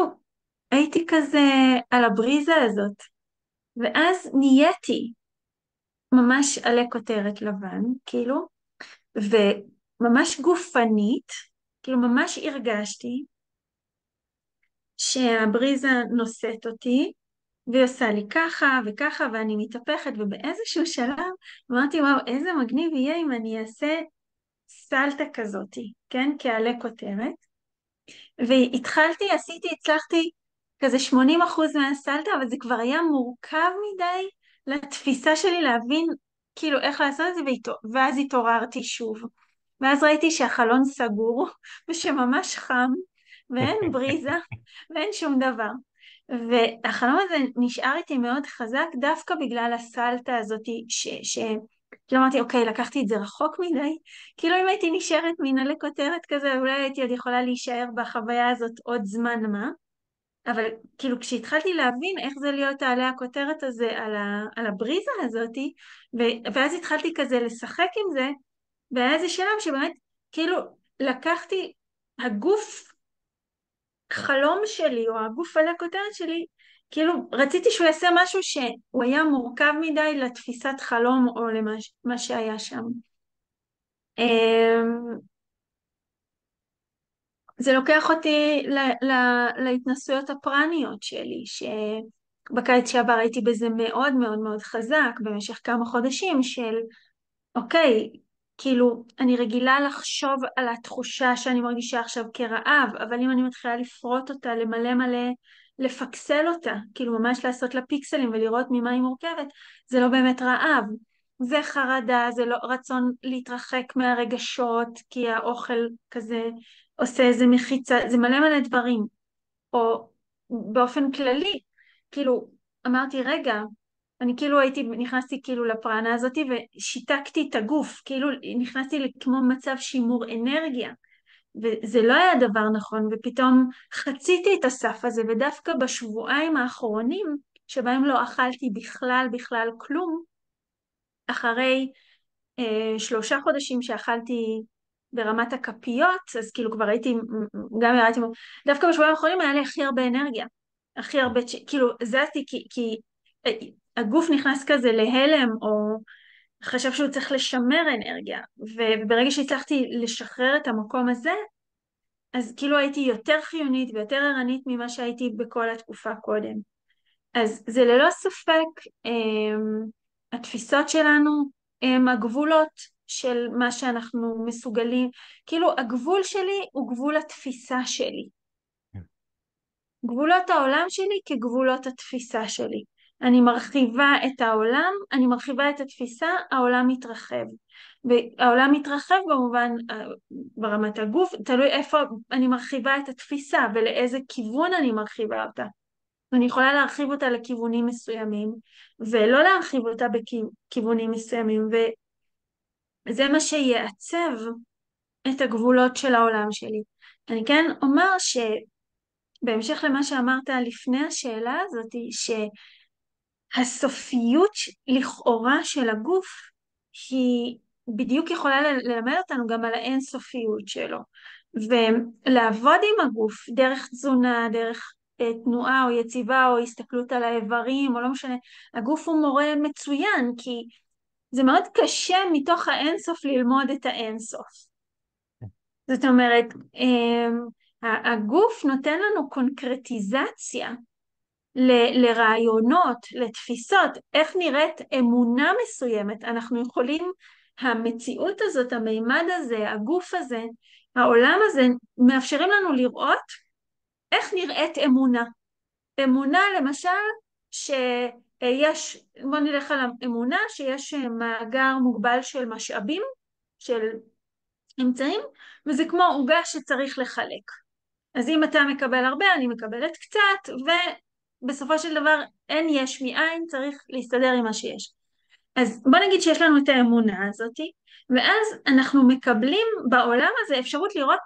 הייתי כזה על הבריזה הזאת, ואז נהייתי ממש עלה כותרת לבן, כאילו, וממש גופנית, כאילו ממש הרגשתי שהבריזה נושאת אותי, והיא עושה לי ככה וככה, ואני מתהפכת, ובאיזשהו שלב אמרתי, וואו, איזה מגניב יהיה אם אני אעשה סלטה כזאתי, כן? כעלה כותרת. והתחלתי, עשיתי, הצלחתי כזה 80% מהסלטה, אבל זה כבר היה מורכב מדי לתפיסה שלי להבין כאילו איך לעשות את זה, ואז התעוררתי שוב. ואז ראיתי שהחלון סגור, *laughs* ושממש חם, ואין בריזה, *laughs* ואין שום דבר. והחלום הזה נשאר איתי מאוד חזק דווקא בגלל הסלטה הזאת, ש... ש... כאילו אמרתי, אוקיי, לקחתי את זה רחוק מדי, כאילו אם הייתי נשארת מן הלכותרת כזה, אולי הייתי עוד יכולה להישאר בחוויה הזאת עוד זמן מה, אבל כאילו כשהתחלתי להבין איך זה להיות העלה הכותרת הזה על, ה, על הבריזה הזאתי, ואז התחלתי כזה לשחק עם זה, והיה איזה שלב שבאמת כאילו לקחתי, הגוף חלום שלי או הגוף עלה הכותרת שלי, כאילו רציתי שהוא יעשה משהו שהוא היה מורכב מדי לתפיסת חלום או למה שהיה שם. אמ, זה לוקח אותי ל, ל, להתנסויות הפרניות שלי, שבקיץ שעבר הייתי בזה מאוד מאוד מאוד חזק במשך כמה חודשים של אוקיי, כאילו אני רגילה לחשוב על התחושה שאני מרגישה עכשיו כרעב, אבל אם אני מתחילה לפרוט אותה למלא מלא, לפקסל אותה, כאילו ממש לעשות לה פיקסלים ולראות ממה היא מורכבת, זה לא באמת רעב. זה חרדה, זה לא רצון להתרחק מהרגשות, כי האוכל כזה עושה איזה מחיצה, זה מלא מלא דברים, או באופן כללי, כאילו, אמרתי, רגע, אני כאילו הייתי, נכנסתי כאילו לפרענה הזאת ושיתקתי את הגוף, כאילו נכנסתי לכמו מצב שימור אנרגיה, וזה לא היה דבר נכון, ופתאום חציתי את הסף הזה, ודווקא בשבועיים האחרונים, שבהם לא אכלתי בכלל בכלל כלום, אחרי אה, שלושה חודשים שאכלתי ברמת הכפיות, אז כאילו כבר הייתי, גם ירדתי, דווקא בשבועים האחרונים היה לי הכי הרבה אנרגיה, הכי הרבה, כאילו זזתי כי, כי אה, הגוף נכנס כזה להלם, או חשב שהוא צריך לשמר אנרגיה, וברגע שהצלחתי לשחרר את המקום הזה, אז כאילו הייתי יותר חיונית ויותר ערנית ממה שהייתי בכל התקופה קודם. אז זה ללא ספק, הם, אמ, התפיסות שלנו הן הגבולות, של מה שאנחנו מסוגלים, כאילו הגבול שלי הוא גבול התפיסה שלי. כן. גבולות העולם שלי כגבולות התפיסה שלי. אני מרחיבה את העולם, אני מרחיבה את התפיסה, העולם מתרחב. העולם מתרחב במובן, אה, ברמת הגוף, תלוי איפה אני מרחיבה את התפיסה ולאיזה כיוון אני מרחיבה אותה. אני יכולה להרחיב אותה לכיוונים מסוימים, ולא להרחיב אותה בכיוונים מסוימים, זה מה שיעצב את הגבולות של העולם שלי. אני כן אומר שבהמשך למה שאמרת לפני השאלה הזאת, שהסופיות לכאורה של הגוף היא בדיוק יכולה ללמד אותנו גם על סופיות שלו. ולעבוד עם הגוף דרך תזונה, דרך אה, תנועה או יציבה או הסתכלות על האיברים או לא משנה, הגוף הוא מורה מצוין כי זה מאוד קשה מתוך האינסוף ללמוד את האינסוף. כן. זאת אומרת, אמ, הגוף נותן לנו קונקרטיזציה ל, לרעיונות, לתפיסות, איך נראית אמונה מסוימת. אנחנו יכולים, המציאות הזאת, המימד הזה, הגוף הזה, העולם הזה, מאפשרים לנו לראות איך נראית אמונה. אמונה למשל, ש... אה, יש, בוא נלך על האמונה שיש אה, מאגר מוגבל של משאבים, של אמצעים, וזה כמו עוגה שצריך לחלק. אז אם אתה מקבל הרבה, אני מקבלת קצת, ובסופו של דבר אין יש מאין, צריך להסתדר עם מה שיש. אז בוא נגיד שיש לנו את האמונה הזאתי, ואז אנחנו מקבלים בעולם הזה אפשרות לראות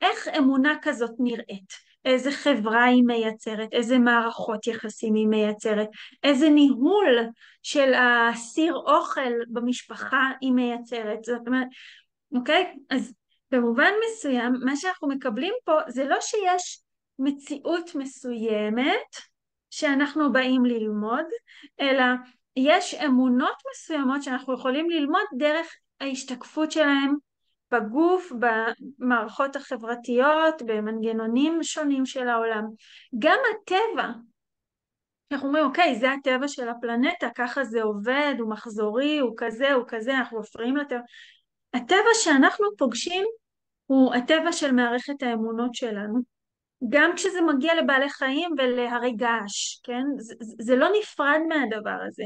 איך אמונה כזאת נראית. איזה חברה היא מייצרת, איזה מערכות יחסים היא מייצרת, איזה ניהול של הסיר אוכל במשפחה היא מייצרת, זאת אומרת, אוקיי? אז במובן מסוים, מה שאנחנו מקבלים פה זה לא שיש מציאות מסוימת שאנחנו באים ללמוד, אלא יש אמונות מסוימות שאנחנו יכולים ללמוד דרך ההשתקפות שלהם בגוף, במערכות החברתיות, במנגנונים שונים של העולם. גם הטבע, אנחנו אומרים, אוקיי, זה הטבע של הפלנטה, ככה זה עובד, הוא מחזורי, הוא כזה, הוא כזה, אנחנו מפריעים לטבע. הטבע שאנחנו פוגשים הוא הטבע של מערכת האמונות שלנו. גם כשזה מגיע לבעלי חיים ולהרי געש, כן? זה, זה לא נפרד מהדבר הזה.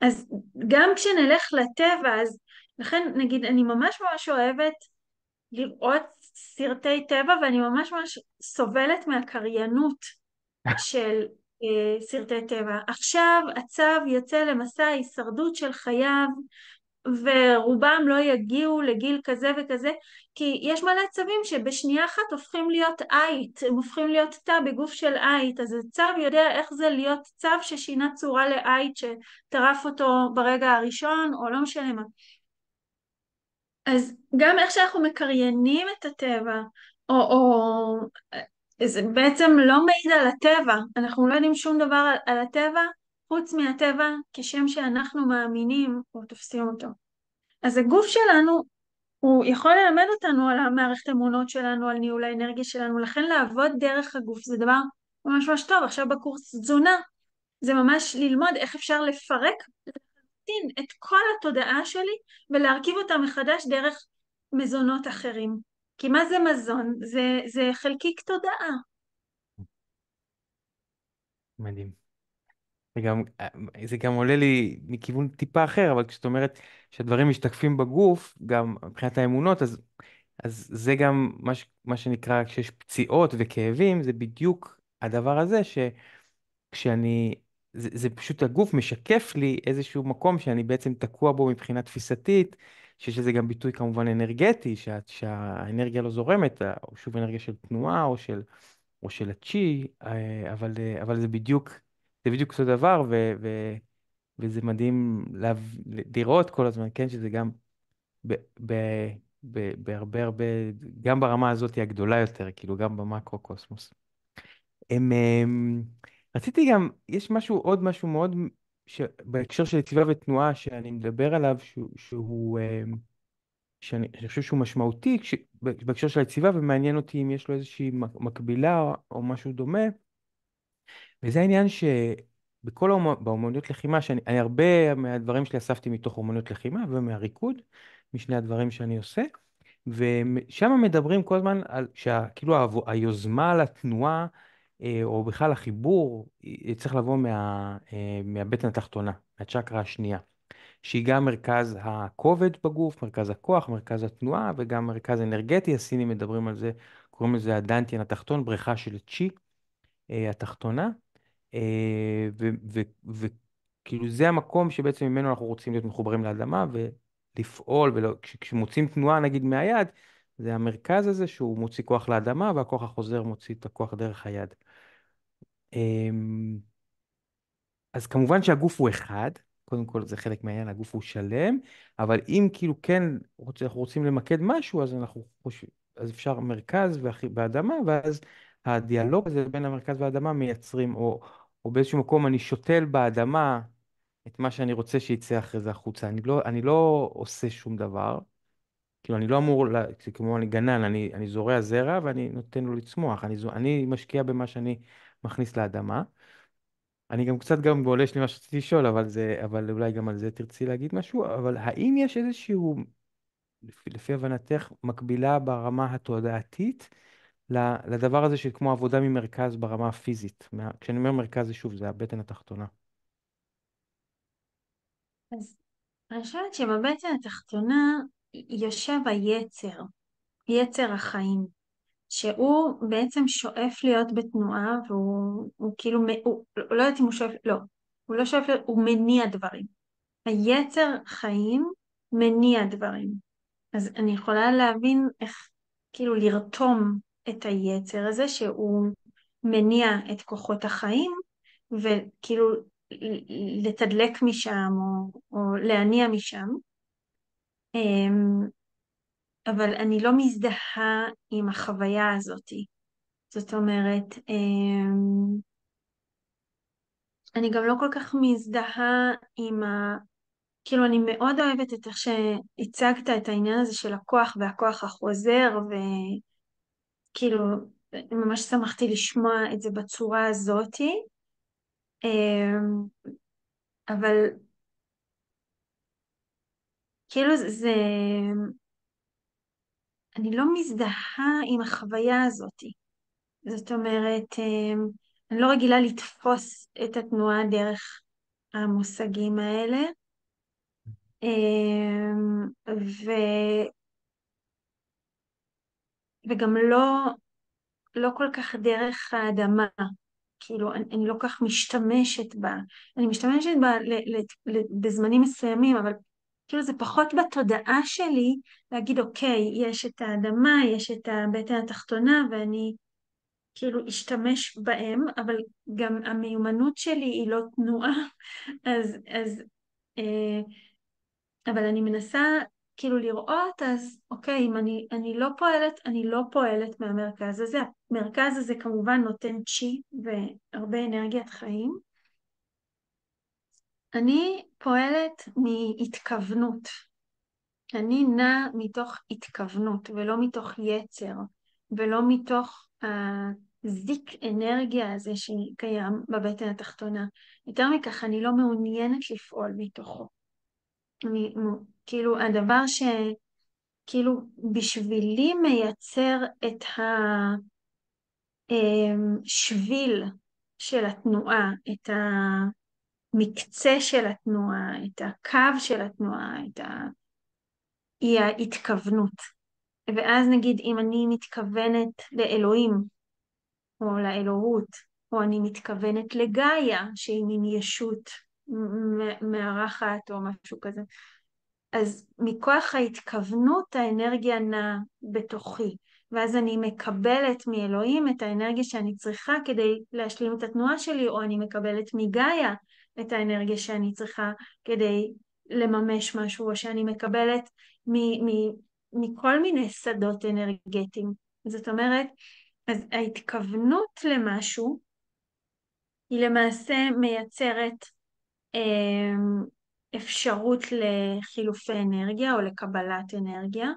אז גם כשנלך לטבע, אז לכן נגיד אני ממש ממש אוהבת לראות סרטי טבע ואני ממש ממש סובלת מהקריינות *laughs* של אה, סרטי טבע. עכשיו הצו יוצא למסע ההישרדות של חייו ורובם לא יגיעו לגיל כזה וכזה, כי יש מלא צווים שבשנייה אחת הופכים להיות עית, הם הופכים להיות תא בגוף של עית, אז הצו יודע איך זה להיות צו ששינה צורה לעית שטרף אותו ברגע הראשון, או לא משנה מה. אז גם איך שאנחנו מקריינים את הטבע, או, או זה בעצם לא מעיד על הטבע, אנחנו לא יודעים שום דבר על, על הטבע חוץ מהטבע כשם שאנחנו מאמינים או תופסים אותו. אז הגוף שלנו, הוא יכול ללמד אותנו על המערכת אמונות שלנו, על ניהול האנרגיה שלנו, לכן לעבוד דרך הגוף זה דבר ממש ממש טוב. עכשיו בקורס תזונה, זה ממש ללמוד איך אפשר לפרק להקטין את כל התודעה שלי ולהרכיב אותה מחדש דרך מזונות אחרים. כי מה זה מזון? זה, זה חלקיק תודעה.
מדהים. זה גם, זה גם עולה לי מכיוון טיפה אחר, אבל כשאת אומרת שהדברים משתקפים בגוף, גם מבחינת האמונות, אז, אז זה גם מה, ש, מה שנקרא, כשיש פציעות וכאבים, זה בדיוק הדבר הזה, שכשאני זה, זה פשוט הגוף משקף לי איזשהו מקום שאני בעצם תקוע בו מבחינה תפיסתית, שיש לזה גם ביטוי כמובן אנרגטי, שה, שהאנרגיה לא זורמת, אה, או שוב אנרגיה של תנועה או של, או של הצ'י, אה, אבל, אה, אבל זה בדיוק, זה בדיוק אותו דבר, ו, ו, וזה מדהים לראות כל הזמן, כן, שזה גם ב, ב, ב, בהרבה הרבה, גם ברמה הזאת הגדולה יותר, כאילו גם במקרו-קוסמוס. הם, הם, רציתי גם, יש משהו, עוד משהו מאוד, ש... בהקשר של יציבה ותנועה, שאני מדבר עליו, שהוא, שהוא אמ, שאני שאני חושב שהוא משמעותי, כש... בהקשר של היציבה, ומעניין אותי אם יש לו איזושהי מקבילה או, או משהו דומה, וזה העניין ש... בכל האומ... לחימה, שאני הרבה מהדברים שלי אספתי מתוך אומנויות לחימה ומהריקוד, משני הדברים שאני עושה, ושם מדברים כל הזמן על שכאילו היוזמה לתנועה אה, או בכלל החיבור, אה, צריך לבוא מה, אה, מהבטן התחתונה, מהצ'קרה השנייה, שהיא גם מרכז הכובד בגוף, מרכז הכוח, מרכז התנועה וגם מרכז אנרגטי, הסינים מדברים על זה, קוראים לזה הדנטיאן התחתון, בריכה של צ'י התחתונה, וכאילו זה המקום שבעצם ממנו אנחנו רוצים להיות מחוברים לאדמה ולפעול, וכשמוצאים תנועה נגיד מהיד, זה המרכז הזה שהוא מוציא כוח לאדמה והכוח החוזר מוציא את הכוח דרך היד. אמ, אז כמובן שהגוף הוא אחד, קודם כל זה חלק מהעניין, הגוף הוא שלם, אבל אם כאילו כן רוצ, אנחנו רוצים למקד משהו, אז אנחנו חושבים, אז אפשר מרכז ואדמה, ואז הדיאלוג הזה בין המרכז והאדמה מייצרים, או, או באיזשהו מקום אני שותל באדמה את מה שאני רוצה שיצא אחרי זה החוצה. אני לא, אני לא עושה שום דבר, כאילו אני לא אמור, לה, כמו אני גנן, אני, אני זורע זרע ואני נותן לו לצמוח, אני, אני משקיע במה שאני מכניס לאדמה. אני גם קצת גם גולש למה שרציתי לשאול, אבל, זה, אבל אולי גם על זה תרצי להגיד משהו, אבל האם יש איזשהו, לפי, לפי הבנתך, מקבילה ברמה התודעתית לדבר הזה של כמו עבודה ממרכז ברמה הפיזית? מה, כשאני אומר מרכז זה שוב, זה הבטן התחתונה.
אז אני חושבת שבבטן התחתונה יושב היצר, יצר החיים. שהוא בעצם שואף להיות בתנועה והוא כאילו, הוא, לא יודעת אם הוא שואף, לא, הוא לא שואף הוא מניע דברים. היצר חיים מניע דברים. אז אני יכולה להבין איך כאילו לרתום את היצר הזה שהוא מניע את כוחות החיים וכאילו לתדלק משם או, או להניע משם. אמ, אבל אני לא מזדהה עם החוויה הזאת. זאת אומרת, אמ, אני גם לא כל כך מזדהה עם ה... כאילו, אני מאוד אוהבת את איך שהצגת את העניין הזה של הכוח והכוח החוזר, וכאילו, ממש שמחתי לשמוע את זה בצורה הזאתי. אמ, אבל כאילו זה, אני לא מזדהה עם החוויה הזאת. זאת אומרת, אמ, אני לא רגילה לתפוס את התנועה דרך המושגים האלה. אמ, ו... וגם לא, לא כל כך דרך האדמה, כאילו אני, אני לא כך משתמשת בה, אני משתמשת בה ל, ל, ל, בזמנים מסוימים, אבל כאילו זה פחות בתודעה שלי להגיד, אוקיי, יש את האדמה, יש את הבטן התחתונה, ואני כאילו אשתמש בהם, אבל גם המיומנות שלי היא לא תנועה, *laughs* אז, אז אה, אבל אני מנסה כאילו לראות, אז אוקיי, אם אני, אני לא פועלת, אני לא פועלת מהמרכז הזה. המרכז הזה כמובן נותן צ'י והרבה אנרגיית חיים, אני פועלת מהתכוונות. אני נעה מתוך התכוונות ולא מתוך יצר ולא מתוך הזיק אה, אנרגיה הזה שקיים בבטן התחתונה. יותר מכך, אני לא מעוניינת לפעול מתוכו. אני, כאילו, הדבר ש... כאילו, בשבילי מייצר את השביל אה, של התנועה, את ה... המקצה של התנועה, את הקו של התנועה, את ה... היא ההתכוונות. ואז נגיד אם אני מתכוונת לאלוהים או לאלוהות, או אני מתכוונת לגאיה שהיא מין ישות מארחת או משהו כזה, אז מכוח ההתכוונות האנרגיה נעה בתוכי, ואז אני מקבלת מאלוהים את האנרגיה שאני צריכה כדי להשלים את התנועה שלי, או אני מקבלת מגאיה את האנרגיה שאני צריכה כדי לממש משהו, או שאני מקבלת מ- מ- מכל מיני שדות אנרגטיים. זאת אומרת, אז ההתכוונות למשהו היא למעשה מייצרת אמ, אפשרות לחילופי אנרגיה או לקבלת אנרגיה,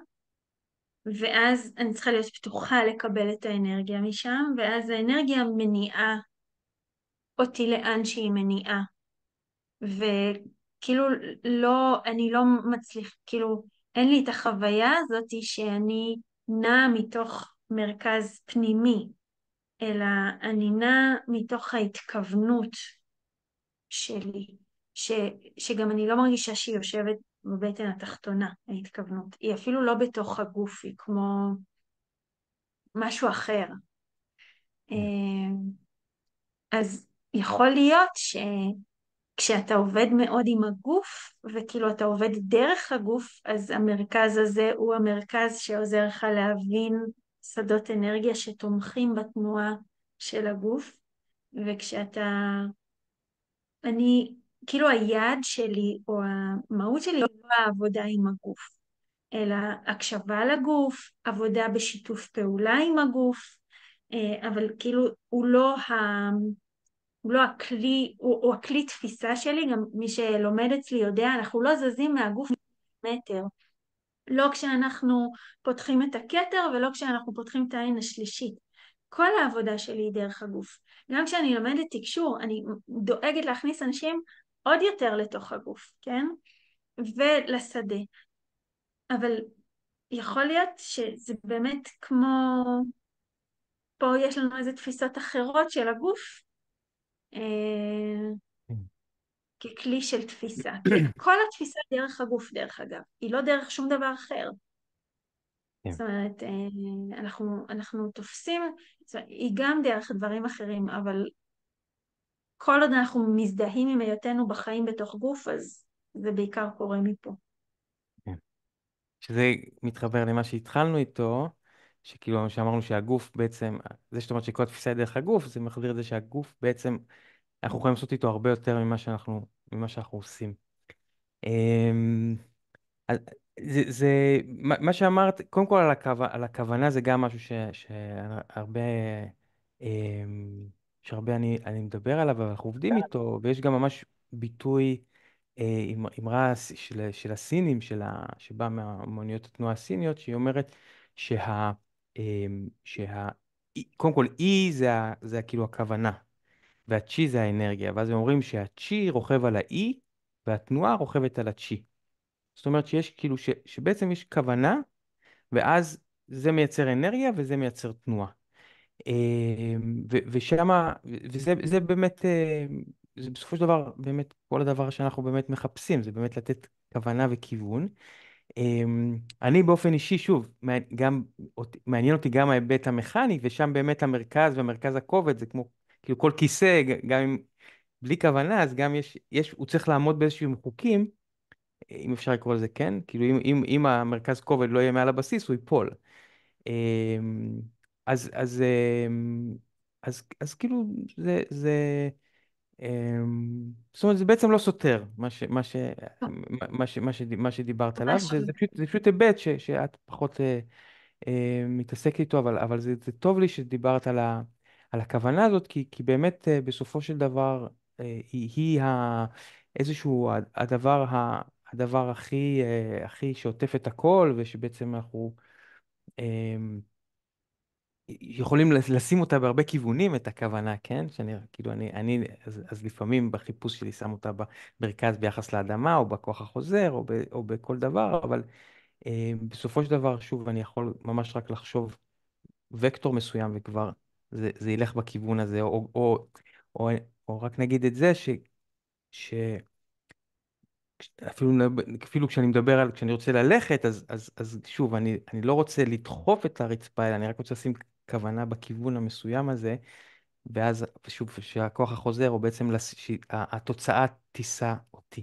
ואז אני צריכה להיות פתוחה לקבל את האנרגיה משם, ואז האנרגיה מניעה אותי לאן שהיא מניעה. וכאילו לא, אני לא מצליח, כאילו אין לי את החוויה הזאת שאני נעה מתוך מרכז פנימי, אלא אני נעה מתוך ההתכוונות שלי, ש, שגם אני לא מרגישה שהיא יושבת בבטן התחתונה, ההתכוונות. היא אפילו לא בתוך הגוף, היא כמו משהו אחר. כן. אה, אז יכול להיות ש... כשאתה עובד מאוד עם הגוף, וכאילו אתה עובד דרך הגוף, אז המרכז הזה הוא המרכז שעוזר לך להבין שדות אנרגיה שתומכים בתנועה של הגוף, וכשאתה... אני, כאילו היעד שלי, או המהות שלי, היא לא העבודה עם הגוף, אלא הקשבה לגוף, עבודה בשיתוף פעולה עם הגוף, אה, אבל כאילו הוא לא ה... הוא לא הכלי, הוא, הוא הכלי תפיסה שלי, גם מי שלומד אצלי יודע, אנחנו לא זזים מהגוף מטר. לא כשאנחנו פותחים את הכתר ולא כשאנחנו פותחים את העין השלישית. כל העבודה שלי היא דרך הגוף. גם כשאני לומדת תקשור, אני דואגת להכניס אנשים עוד יותר לתוך הגוף, כן? ולשדה. אבל יכול להיות שזה באמת כמו... פה יש לנו איזה תפיסות אחרות של הגוף, אה, כן. ככלי של תפיסה. *clears throat* כל התפיסה דרך הגוף, דרך אגב, היא לא דרך שום דבר אחר. כן. זאת אומרת, אה, אנחנו, אנחנו תופסים, אומרת, היא גם דרך דברים אחרים, אבל כל עוד אנחנו מזדהים עם היותנו בחיים בתוך גוף, אז זה בעיקר קורה מפה.
כן. שזה מתחבר למה שהתחלנו איתו, שכאילו שאמרנו שהגוף בעצם, זה שאת אומרת שכל התפיסה היא דרך הגוף, זה מחזיר את זה שהגוף בעצם אנחנו יכולים לעשות איתו הרבה יותר ממה שאנחנו, ממה שאנחנו עושים. אמ, זה, זה מה, שאמרת, קודם כל על, הכו, על הכוונה זה גם משהו ש, שהרבה, אמ, שהרבה אני, אני מדבר עליו, אבל אנחנו עובדים כן. איתו, ויש גם ממש ביטוי, אמרה של, של הסינים, של ה, שבא מהמוניות התנועה הסיניות, שהיא אומרת שה... אמ, שה קודם כל, אי זה, זה כאילו הכוונה, והצ'י זה האנרגיה, ואז הם אומרים שהצ'י רוכב על האי, והתנועה רוכבת על הצ'י. זאת אומרת שיש כאילו, ש, שבעצם יש כוונה, ואז זה מייצר אנרגיה וזה מייצר תנועה. אמ, ושמה, וזה זה באמת, אה, זה בסופו של דבר, באמת כל הדבר שאנחנו באמת מחפשים, זה באמת לתת כוונה וכיוון. אמ, אני באופן אישי, שוב, גם, מעניין אותי גם ההיבט המכני, ושם באמת המרכז ומרכז הכובד זה כמו כאילו כל כיסא, גם אם בלי כוונה, אז גם יש, יש הוא צריך לעמוד באיזשהם חוקים, אם אפשר לקרוא לזה כן, כאילו אם, אם, אם המרכז כובד לא יהיה מעל הבסיס, הוא ייפול. אמ, אז, אז, אז, אמ, אז, אז כאילו זה, זה, אמ, זאת אומרת, זה בעצם לא סותר מה, שדיברת עליו, זה, זה, לא. פשוט, זה פשוט היבט ש, שאת פחות אה, אה, מתעסקת איתו, אבל, אבל זה, זה טוב לי שדיברת על ה... על הכוונה הזאת, כי, כי באמת אה, בסופו של דבר אה, היא, היא ה, איזשהו הדבר, ה, הדבר הכי, אה, הכי שעוטף את הכל, ושבעצם אנחנו אמ, יכולים לשים אותה בהרבה כיוונים, את הכוונה, כן? שאני, כאילו, אני, אני אז, אז לפעמים בחיפוש שלי שם אותה במרכז ביחס לאדמה, או בכוח החוזר, או, ב, או בכל דבר, אבל בסופו של דבר, שוב, אני יכול ממש רק לחשוב וקטור מסוים וכבר זה, זה ילך בכיוון הזה, או, או, או, או רק נגיד את זה, ש... ש... אפילו, אפילו כשאני מדבר על, כשאני רוצה ללכת, אז, אז, אז שוב, אני, אני לא רוצה לדחוף את הרצפה, אלא אני רק רוצה לשים כוונה בכיוון המסוים הזה, ואז שוב, שהכוח החוזר, או בעצם לש... שהתוצאה תישא אותי.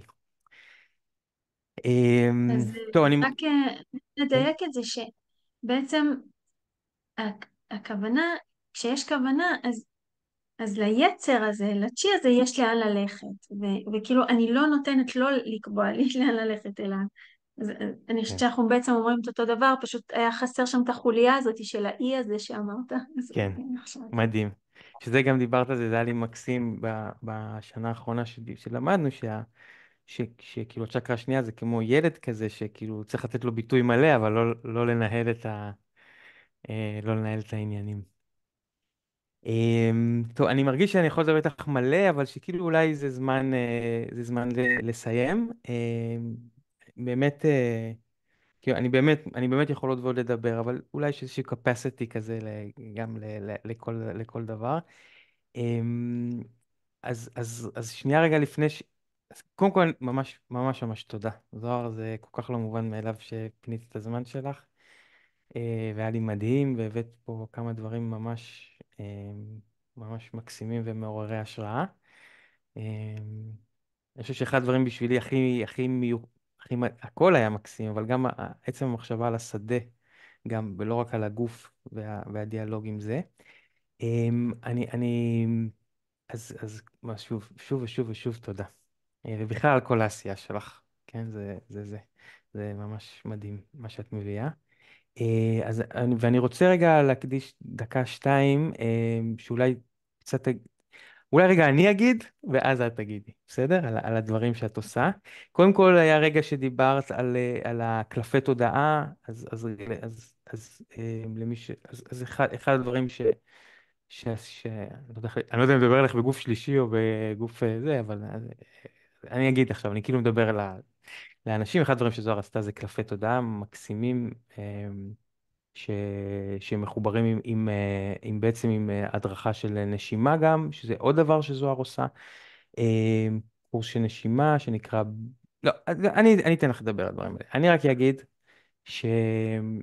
אמ, אז טוב, רק אני... אה,
כן? רק לדייק את זה שבעצם הכוונה כשיש כוונה, אז, אז ליצר הזה, לצ'י הזה, יש לאן ללכת. ו, וכאילו, אני לא נותנת לא לקבוע לי *laughs* לאן ללכת, אלא... אז אני חושבת כן. שאנחנו בעצם אומרים את אותו דבר, פשוט היה חסר שם את החוליה הזאת של האי הזה שאמרת. *laughs* כן,
מדהים. שזה גם דיברת על זה, זה היה לי מקסים בשנה האחרונה שלמדנו, שה... ש... שכאילו הצ'קרה השנייה זה כמו ילד כזה, שכאילו צריך לתת לו ביטוי מלא, אבל לא, לא לנהל את ה... אה, לא לנהל את העניינים. אמ, טוב, אני מרגיש שאני יכול לדבר איתך מלא, אבל שכאילו אולי זה זמן, אה, זה זמן לסיים. אמ, באמת, אה, כאילו, אני באמת, אני באמת יכול עוד ועוד לדבר, אבל אולי יש איזושהי capacity כזה גם לכל, לכל דבר. אמ, אז, אז, אז שנייה רגע לפני ש... אז קודם כל, ממש ממש ממש תודה. זוהר, זה כל כך לא מובן מאליו שפינית את הזמן שלך, אה, והיה לי מדהים, והבאת פה כמה דברים ממש אמ, ממש מקסימים ומעוררי השראה. אמ, אני חושב שאחד הדברים בשבילי הכי, הכי מיוחד, הכל היה מקסים, אבל גם עצם המחשבה על השדה, גם, ולא רק על הגוף וה, והדיאלוג עם זה. אמ, אני, אני, אז, אז שוב, שוב ושוב ושוב תודה. אה, ובכלל על כל העשייה שלך, כן? זה, זה, זה, זה ממש מדהים מה שאת מביאה. אה, אז ואני רוצה רגע להקדיש דקה-שתיים, אה, שאולי קצת... אולי רגע אני אגיד, ואז את תגידי, בסדר? על על הדברים שאת עושה. קודם כל היה רגע שדיברת על אה, על הקלפי תודעה, אז אז, אז, למי ש... אז אז אחד אחד הדברים ש... ש, ש אני לא יודע לא אם אני מדבר אליך בגוף שלישי או בגוף זה, אבל אני אגיד עכשיו, אני כאילו מדבר על ה... לאנשים, אחד הדברים שזוהר עשתה זה קלפי תודעה מקסימים אמ, ש... שמחוברים עם, עם, אה, עם בעצם עם אה, הדרכה של נשימה גם, שזה עוד דבר שזוהר עושה. אמ, קורס של נשימה שנקרא... לא, אני, אני אתן לך לדבר על הדברים האלה. אני רק אגיד שגם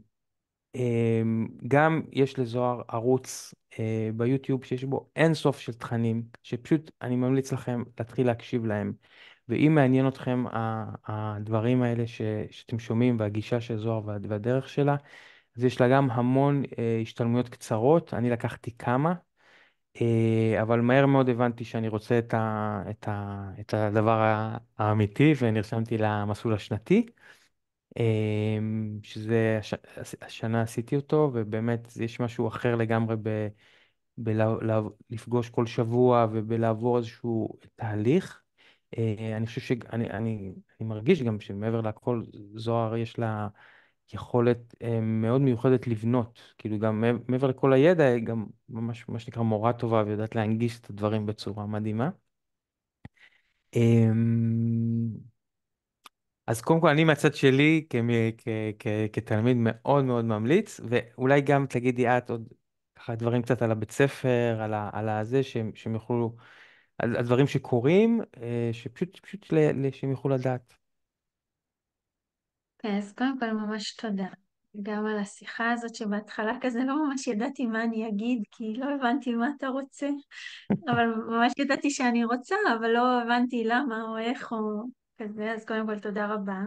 אמ, יש לזוהר ערוץ אה, ביוטיוב שיש בו אין סוף של תכנים, שפשוט אני ממליץ לכם להתחיל להקשיב להם. ואם מעניין אתכם הדברים האלה ש, שאתם שומעים והגישה של זוהר והדרך שלה, אז יש לה גם המון אה, השתלמויות קצרות, אני לקחתי כמה, אה, אבל מהר מאוד הבנתי שאני רוצה את, ה, את, ה, את הדבר האמיתי, ונרשמתי למסלול השנתי, אה, שזה הש, השנה עשיתי אותו, ובאמת יש משהו אחר לגמרי ב... בלפגוש כל שבוע ובלעבור איזשהו תהליך. אה, אני חושב שאני אני, אני מרגיש גם שמעבר לכל, זוהר יש לה יכולת אה, מאוד מיוחדת לבנות, כאילו גם מעבר לכל הידע, היא גם ממש, מה שנקרא, מורה טובה ויודעת להנגיש את הדברים בצורה מדהימה. אמ, אז קודם כל, אני מהצד שלי, כ- כ- כ- כתלמיד מאוד מאוד ממליץ, ואולי גם תגידי את עוד ככה דברים קצת על הבית ספר, על, ה- על הזה, שהם, שהם יוכלו הדברים שקורים, אה, שפשוט, פשוט שהם יוכלו לדעת.
כן, אז קודם כל ממש תודה. גם על השיחה הזאת שבהתחלה כזה לא ממש ידעתי מה אני אגיד, כי לא הבנתי מה אתה רוצה, *laughs* אבל ממש ידעתי שאני רוצה, אבל לא הבנתי למה או איך או כזה, אז קודם כל תודה רבה,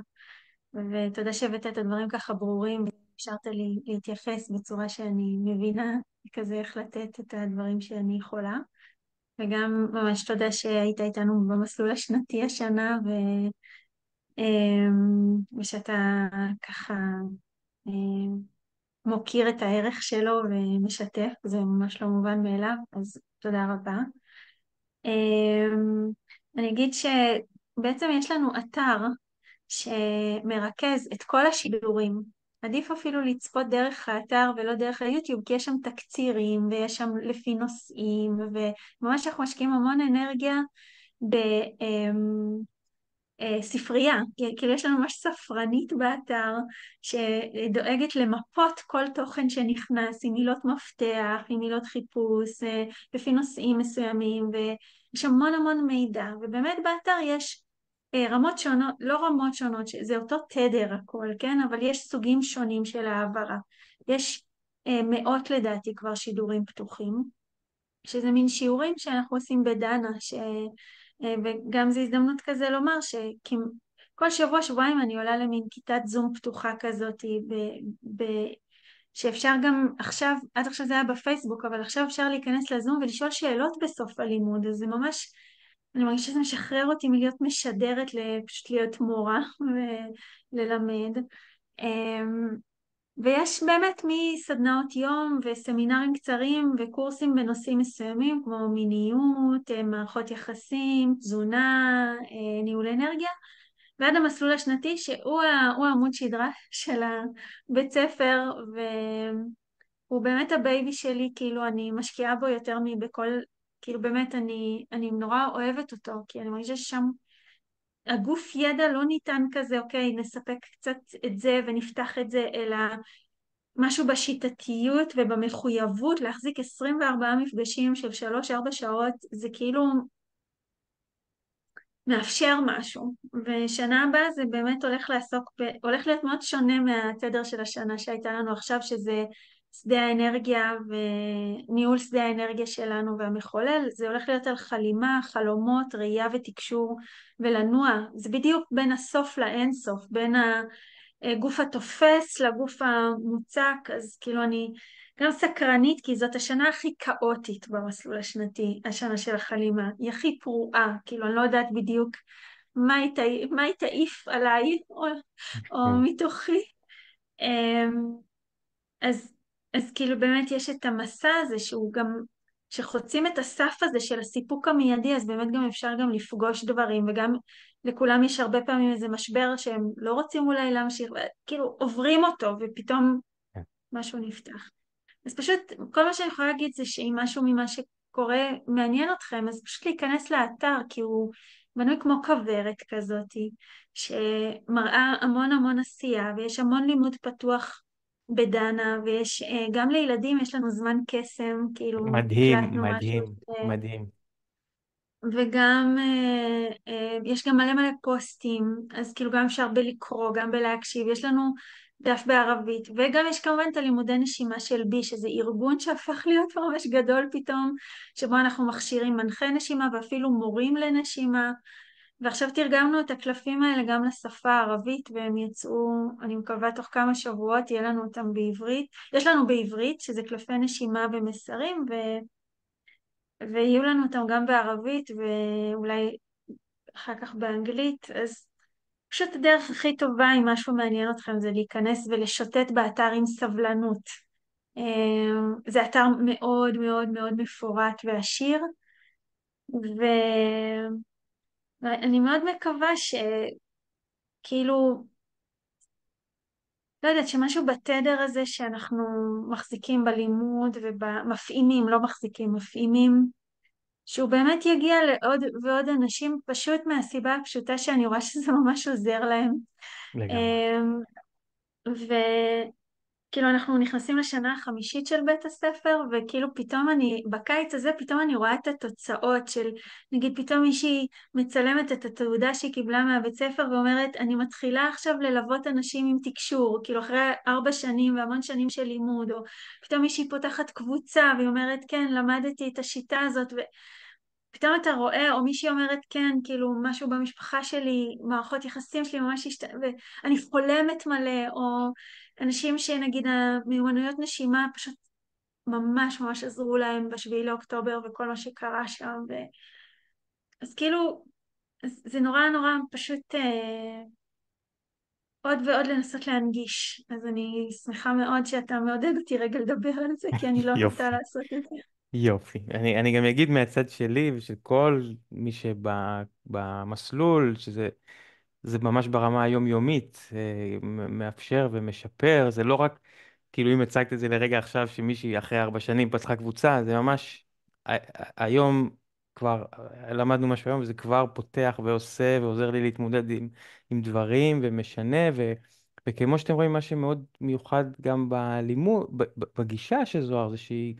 ותודה שהבאת את הדברים ככה ברורים, ואפשרת לי להתייחס בצורה שאני מבינה כזה איך לתת את הדברים שאני יכולה. וגם ממש תודה שהיית איתנו במסלול השנתי השנה, ו... אמ, ושאתה ככה אמ, מוקיר את הערך שלו ומשתף, זה ממש לא מובן מאליו, אז תודה רבה. אמ, אני אגיד שבעצם יש לנו אתר שמרכז את כל השידורים עדיף אפילו לצפות דרך האתר ולא דרך היוטיוב, כי יש שם תקצירים ויש שם לפי נושאים, וממש אנחנו משקיעים המון אנרגיה בספרייה, אמ, אה, כאילו יש לנו ממש ספרנית באתר שדואגת למפות כל תוכן שנכנס עם מילות מפתח, עם מילות חיפוש, אה, לפי נושאים מסוימים, ויש המון המון מידע, ובאמת באתר יש אה, רמות שונות, לא רמות שונות, זה אותו תדר הכל, כן? אבל יש סוגים שונים של העברה. יש אה, מאות לדעתי כבר שידורים פתוחים, שזה מין שיעורים שאנחנו עושים בדנה, ש... אה, וגם זו הזדמנות כזה לומר שכל שבוע, שבועיים אני עולה למין כיתת זום פתוחה כזאת, ב... ב... שאפשר גם עכשיו, עד עכשיו זה היה בפייסבוק, אבל עכשיו אפשר להיכנס לזום ולשאול שאלות בסוף הלימוד, אז זה ממש אני מרגישה שזה משחרר אותי מלהיות משדרת לפשוט להיות מורה *laughs* וללמד. אמ, ויש באמת מסדנאות יום וסמינרים קצרים וקורסים בנושאים מסוימים כמו מיניות, אה, מערכות יחסים, תזונה, אה, ניהול אנרגיה, ועד המסלול השנתי שהוא העמוד שדרה *laughs* של הבית ספר והוא באמת הבייבי שלי, כאילו אני משקיעה בו יותר מבכל כאילו באמת, אני, אני נורא אוהבת אותו, כי אני מרגישה ששם הגוף ידע לא ניתן כזה, אוקיי, נספק קצת את זה ונפתח את זה, אלא משהו בשיטתיות ובמחויבות להחזיק 24 מפגשים של 3-4 שעות, זה כאילו מאפשר משהו. ושנה הבאה זה באמת הולך לעסוק, ב... הולך להיות מאוד שונה מהתדר של השנה שהייתה לנו עכשיו, שזה שדה האנרגיה וניהול שדה האנרגיה שלנו והמחולל, זה הולך להיות על חלימה, חלומות, ראייה ותקשור ולנוע. זה בדיוק בין הסוף לאינסוף, בין הגוף התופס לגוף המוצק, אז כאילו אני גם סקרנית, כי זאת השנה הכי כאוטית במסלול השנתי, השנה של החלימה. היא הכי פרועה, כאילו אני לא יודעת בדיוק מה היא, תעיף עליי או, או כן. מתוכי. אמ, אז אז כאילו באמת יש את המסע הזה שהוא גם, שחוצים את הסף הזה של הסיפוק המיידי, אז באמת גם אפשר גם לפגוש דברים, וגם לכולם יש הרבה פעמים איזה משבר שהם לא רוצים אולי להמשיך, כאילו עוברים אותו ופתאום כן. משהו נפתח. אז פשוט כל מה שאני יכולה להגיד זה שאם משהו ממה שקורה מעניין אתכם, אז פשוט להיכנס לאתר, כי הוא בנוי כמו כוורת כזאת, שמראה המון המון עשייה, ויש המון לימוד פתוח בדנה, ויש אה, גם לילדים, יש לנו זמן קסם, כאילו... מדהים, מדהים, משהו, מדהים. וגם, אה, אה, יש גם מלא מלא פוסטים, אז כאילו גם אפשר בלקרוא, גם בלהקשיב, יש לנו דף בערבית, וגם יש כמובן את הלימודי נשימה של בי, שזה ארגון שהפך *laughs* להיות ממש גדול פתאום, שבו אנחנו מכשירים מנחי נשימה ואפילו מורים לנשימה. ועכשיו תרגמנו את הקלפים האלה גם לשפה הערבית, והם יצאו, אני מקווה תוך כמה שבועות יהיה לנו אותם בעברית. יש לנו בעברית, שזה קלפי נשימה ומסרים, ו... ויהיו לנו אותם גם בערבית, ואולי אחר כך באנגלית, אז פשוט הדרך הכי טובה, אם משהו מעניין אתכם, זה להיכנס ולשוטט באתר עם סבלנות. אמ, זה אתר מאוד מאוד מאוד מפורט ועשיר, ו... ואני מאוד מקווה שכאילו, לא יודעת, שמשהו בתדר הזה שאנחנו מחזיקים בלימוד ומפעימים, לא מחזיקים, מפעימים, שהוא באמת יגיע לעוד ועוד אנשים פשוט מהסיבה הפשוטה שאני רואה שזה ממש עוזר להם. לגמרי. אמ, ו... כאילו אנחנו נכנסים לשנה החמישית של בית הספר, וכאילו פתאום אני, בקיץ הזה פתאום אני רואה את התוצאות של, נגיד פתאום מישהי מצלמת את התעודה שהיא קיבלה מהבית ספר ואומרת, אני מתחילה עכשיו ללוות אנשים עם תקשור, כאילו אחרי ארבע שנים והמון שנים של לימוד, או פתאום מישהי פותחת קבוצה והיא אומרת, כן, למדתי את השיטה הזאת, ו... פתאום אתה רואה, או מישהי אומרת, כן, כאילו, משהו במשפחה שלי, מערכות יחסים שלי ממש השת... ואני חולמת מלא, או אנשים שנגיד המיומנויות נשימה פשוט ממש ממש עזרו להם בשביעי לאוקטובר וכל מה שקרה שם. ו... אז כאילו, זה נורא נורא פשוט אה, עוד ועוד לנסות להנגיש. אז אני שמחה מאוד שאתה מעודד אותי רגע לדבר על זה, כי אני לא רוצה לעשות את זה.
יופי. אני, אני גם אגיד מהצד שלי ושל כל מי שבמסלול, שזה... זה ממש ברמה היומיומית, אה, מאפשר ומשפר, זה לא רק, כאילו אם הצגת את זה לרגע עכשיו, שמישהי אחרי ארבע שנים פתחה קבוצה, זה ממש, היום כבר למדנו משהו היום, וזה כבר פותח ועושה ועוזר לי להתמודד עם, עם דברים ומשנה, ו, וכמו שאתם רואים, מה שמאוד מיוחד גם בלימוד, בגישה של זוהר, זה שהיא,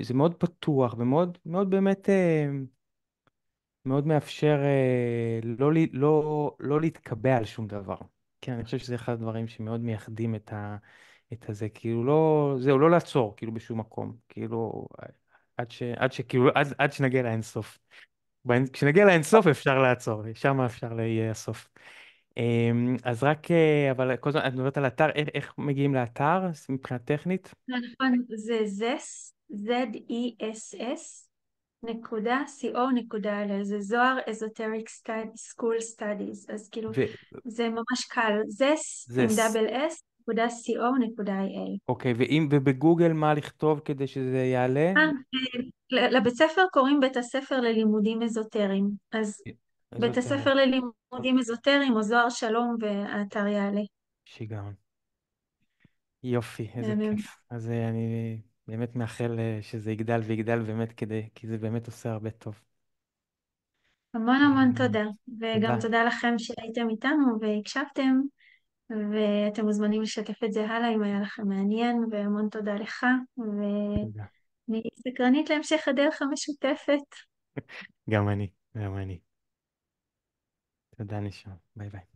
זה מאוד פתוח ומאוד מאוד באמת... אה, מאוד מאפשר אה, לא, לא, לא להתקבע על שום דבר. כן, אני חושב שזה אחד הדברים שמאוד מייחדים את, ה, את הזה, כאילו לא, זהו, לא לעצור, כאילו בשום מקום, כאילו, עד, ש, עד ש, כאילו, עד, עד שנגיע לאינסוף. כשנגיע לאינסוף אפשר לעצור, שם אפשר יהיה הסוף. אמ, אז רק, אה, אבל כל הזמן את מדברת על אתר, איך, איך מגיעים לאתר מבחינה טכנית?
נכון, זה זס, Z-E-S-S, נקודה co.il זה זוהר אזוטריק סקול סטאדיז, אז כאילו ו... זה ממש קל, זס עם דאבל אס. נקודה .co.il.
אוקיי, ואם, ובגוגל מה לכתוב כדי שזה יעלה? אה,
אה, לבית ספר קוראים בית הספר ללימודים אזוטריים, אז אה,
אזוטרים. בית הספר
ללימודים אזוטריים או זוהר שלום והאתר יעלה.
שיגעון. יופי, איזה כיף. אז אני באמת מאחל אה, שזה יגדל ויגדל באמת כדי, כי זה באמת עושה הרבה טוב.
המון המון תודה, וגם תודה לכם שהייתם איתנו והקשבתם, ואתם מוזמנים לשתף את זה הלאה אם היה לכם מעניין, והמון תודה לך, ואני סקרנית להמשך הדרך המשותפת.
*laughs* גם אני, גם אני. תודה נשאר, ביי ביי.